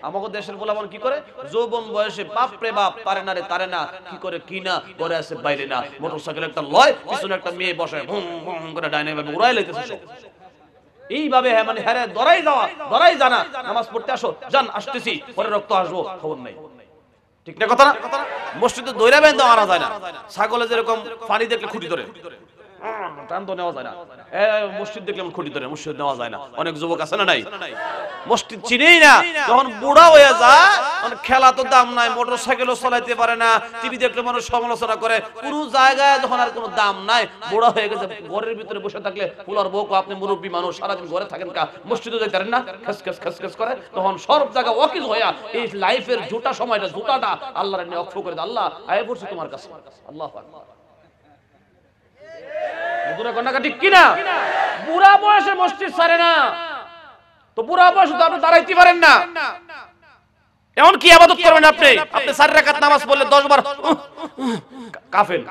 আমাকে দেশের গোলামন কি করে যৌবন বয়সে বাপ রে বাপ তারে না রে তারে না কি করে কি না করে আছে বাইরে না মোটরসাইকেল একটা লয় পিছনে একটা মেয়ে বসে হুম হুম করে ডাইনে ভাবে উড়াই লইতেছে এইভাবে হ্যাঁ মানে হ্যাঁ দরাই যাওয়া দরাই জানা নামাজ পড়তে আসো জান আসতেছি পরে রক্ত আসবো খবর নাই ঠিক না কথা না মসজিদে দৈরাবেন দেওয়া আনা যায় না ছাগলে যেরকম পানি দেখলে খুঁটি ধরে আপনি মুরব্বী মানুষ সারাদিন ঘরে থাকেন কা মসজিদে না খেস খেস খেস খেস করে তখন সব জায়গা ওয়াকিল হইয়া এই লাইফের জোটা সময়টা জুটাটা আল্লাহর নিয়ে অক্ষ করে আল্লাহ আয় পড়ছি তোমার কাছে আল্লাহ জোরে কন্যা ঠিক কিনা বুড়া বয়সে মসজিদ সারে না তো বুড়া বয়সে তো আপনি দাঁড়াইতে পারেন না এমন কি আবাদত করবেন আপনি আপনি চার রাকাত নামাজ পড়লে 10 বার কাফেল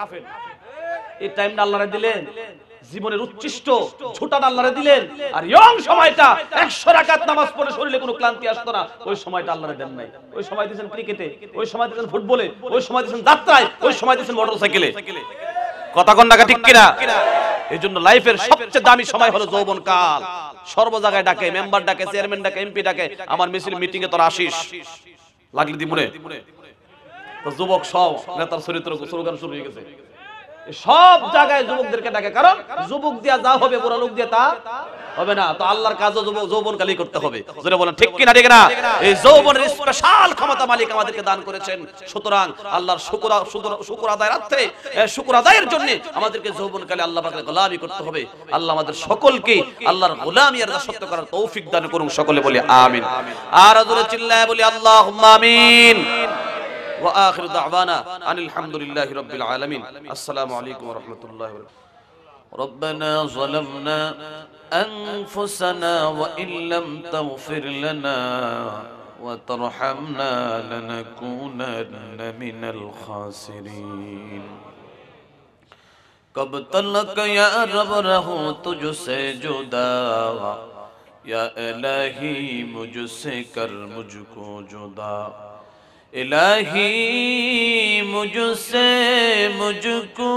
এই টাইমটা আল্লাহরে দিলেন জীবনের উচ্ছিষ্ট ছোটা আল্লাহরে দিলেন আর ইয়ং সময়টা 100 রাকাত নামাজ পড়ে শরীরে কোনো ক্লান্তি আসতো না ওই সময়টা আল্লাহরে দেন নাই ওই সময় দিয়েছেন ক্রিকেটে ওই সময় দিয়েছেন ফুটবলে ওই সময় দিয়েছেন যাত্রায় ওই সময় দিয়েছেন মোটরসাইকেলে কথা কন্যাকা ঠিক কিনা এই জন্য লাইফের সবচেয়ে দামি সময় হলো যৌবন কাল সর্ব জায়গায় ডাকে মেম্বার ডাকে চেয়ারম্যান ডাকে এমপি ডাকে আমার মিছিল মিটিং এ তোর আসিস লাগলি দিমুনে যুবক সব নেতার চরিত্র স্লোগান শুরু হয়ে গেছে সব জায়গায় যুবকদেরকে ডাকে কারণ যুবক দিয়া যা হবে বুড়া লোক দিয়ে তা হবে না তো আল্লাহর কাজও যুবক যৌবন কালি করতে হবে যেটা বলেন ঠিক কিনা ঠিক না এই যৌবনের স্পেশাল ক্ষমতা মালিক আমাদেরকে দান করেছেন সুতরাং আল্লাহর শুকুর শুকুর আদায় রাত্রে শুকুর আদায়ের জন্য আমাদেরকে যৌবন কালে আল্লাহ পাকে গোলামি করতে হবে আল্লাহ আমাদের সকলকে আল্লাহর গোলামি আর দাসত্ব করার তৌফিক দান করুন সকলে বলি আমিন আর আদরে চিল্লায় বলি আল্লাহুম্মা আমিন وآخر دعوانا أن الحمد لله رب العالمين السلام عليكم ورحمة الله وبركاته ربنا ظلمنا أنفسنا وإن لم تغفر لنا وترحمنا لنكونن من الخاسرين کب تلک یا رب رہوں تجھ سے جدا یا الہی مجھ سے کر مجھ کو جدا الہی مجھ سے مجھ کو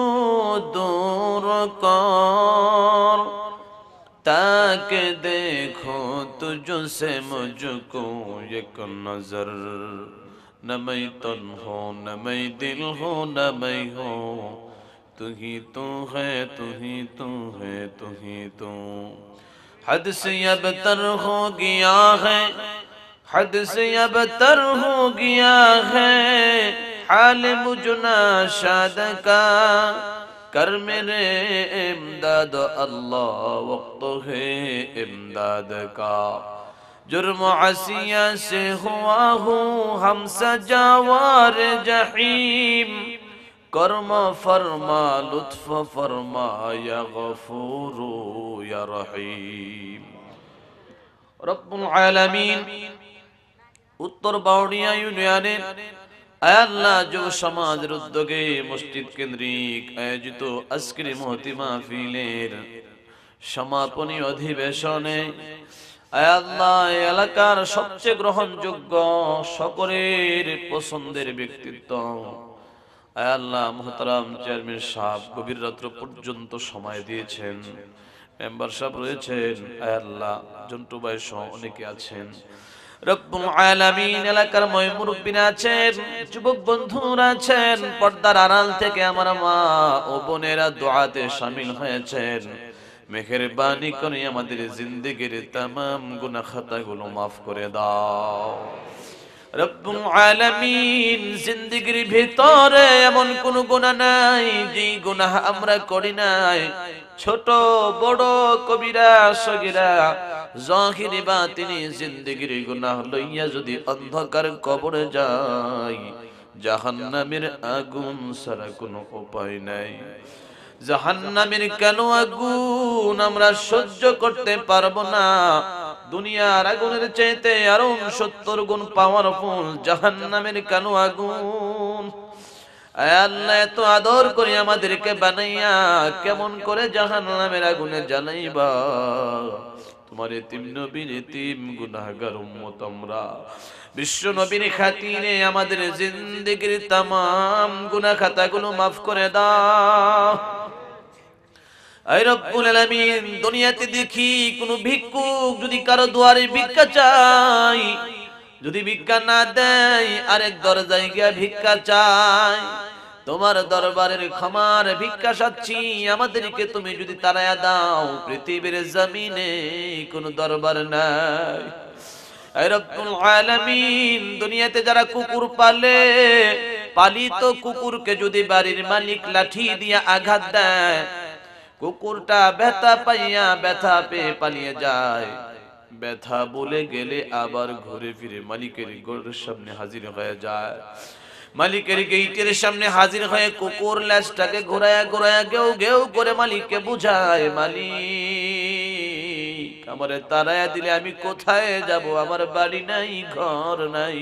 دور کر تاکہ دیکھو تجھ سے مجھ کو نظر نہ میں تن ہو نہ میں دل ہو نہ میں ہو تو ہی تو ہے تو ہی تو ہے تو ہی تو حد سے اب تر ہو گیا ہے حد سے اب تر ہو گیا ہے حال مجنا شاد کا کر میرے امداد اللہ وقت ہے امداد کا جرم عسیہ سے ہوا ہوں ہم سجاوار جحیم کرم فرما لطف فرما یا غفور یا رحیم رب العالمین উত্তর বাউনিয়া ইউনিয়নের আল্লাহ যুব সমাজের উদ্যোগে মসজিদ কেন্দ্রিক আয়োজিত আজকের মহতি মাহফিলের সমাপনী অধিবেশনে আল্লাহ এলাকার সবচেয়ে গ্রহণযোগ্য সকলের পছন্দের ব্যক্তিত্ব আয়াল্লাহ মোহতারাম চেয়ারম্যান সাহেব গভীর রাত্র পর্যন্ত সময় দিয়েছেন মেম্বার সাহেব রয়েছেন আয়াল্লাহ জন্টু ভাই সহ অনেকে আছেন রব্বুল এলাকার আছেন বন্ধুরা আছেন আড়াল থেকে আমার মা ও বোনেরা দোয়াতে হয়েছেন করে আমাদের জিন্দিগির তাম গুনা গুলো মাফ করে দাও রব্বুল আলামিন জিন্দেগির ভিতরে এমন কোন গুনাহ নাই যে গুনাহ আমরা করি নাই ছোট বড় কবিরা সগিরা জাহিরি বা তিনি জিন্দেগির গুনাহ লইয়া যদি অন্ধকার কবরে যায় জাহান্নামের আগুন ছাড়া কোনো উপায় নাই জাহান্নামের কেন আগুন আমরা সহ্য করতে পারবো না দুনিয়ার আগুনের চাইতে আরো সত্তর গুণ পাওয়ার ফুল জাহান নামের কেন আগুন আল্লাহ এত আদর করে আমাদেরকে বানাইয়া কেমন করে জাহান নামের আগুনে জ্বালাইবা তোমার এতিম নবীন এতিম গুনাহগার উম্মত আমরা বিশ্ব নবীর খাতিরে আমাদের জিন্দেগির তাম গুনা খাতাগুলো মাফ করে দাও দুনিয়াতে দেখি কোন ভিক্ষুক যদি কারো দুয়ারে ভিক্ষা চাই যদি ভিক্ষা না দেয় আরেক দরজায় গিয়া ভিক্ষা চাই তোমার দরবারের ক্ষমার ভিক্ষা সাচ্ছি আমাদেরকে তুমি যদি তারায়া দাও পৃথিবীর জমিনে কোন দরবার নাই দুনিয়াতে যারা কুকুর পালে পালিত কুকুরকে যদি বাড়ির মালিক লাঠি দিয়ে আঘাত দেয় কুকুরটা ব্যথা পাইয়া ব্যথা পেয়ে পালিয়ে যায় ব্যথা বলে গেলে আবার ঘুরে ফিরে মালিকের গোড়ের সামনে হাজির হয়ে যায় মালিকের গেইটের সামনে হাজির হয়ে কুকুর লেজটাকে ঘোরায়া ঘোরায়া গেউ গেউ করে মালিককে বুঝায় মালিক আমারে তারায়া দিলে আমি কোথায় যাব আমার বাড়ি নাই ঘর নাই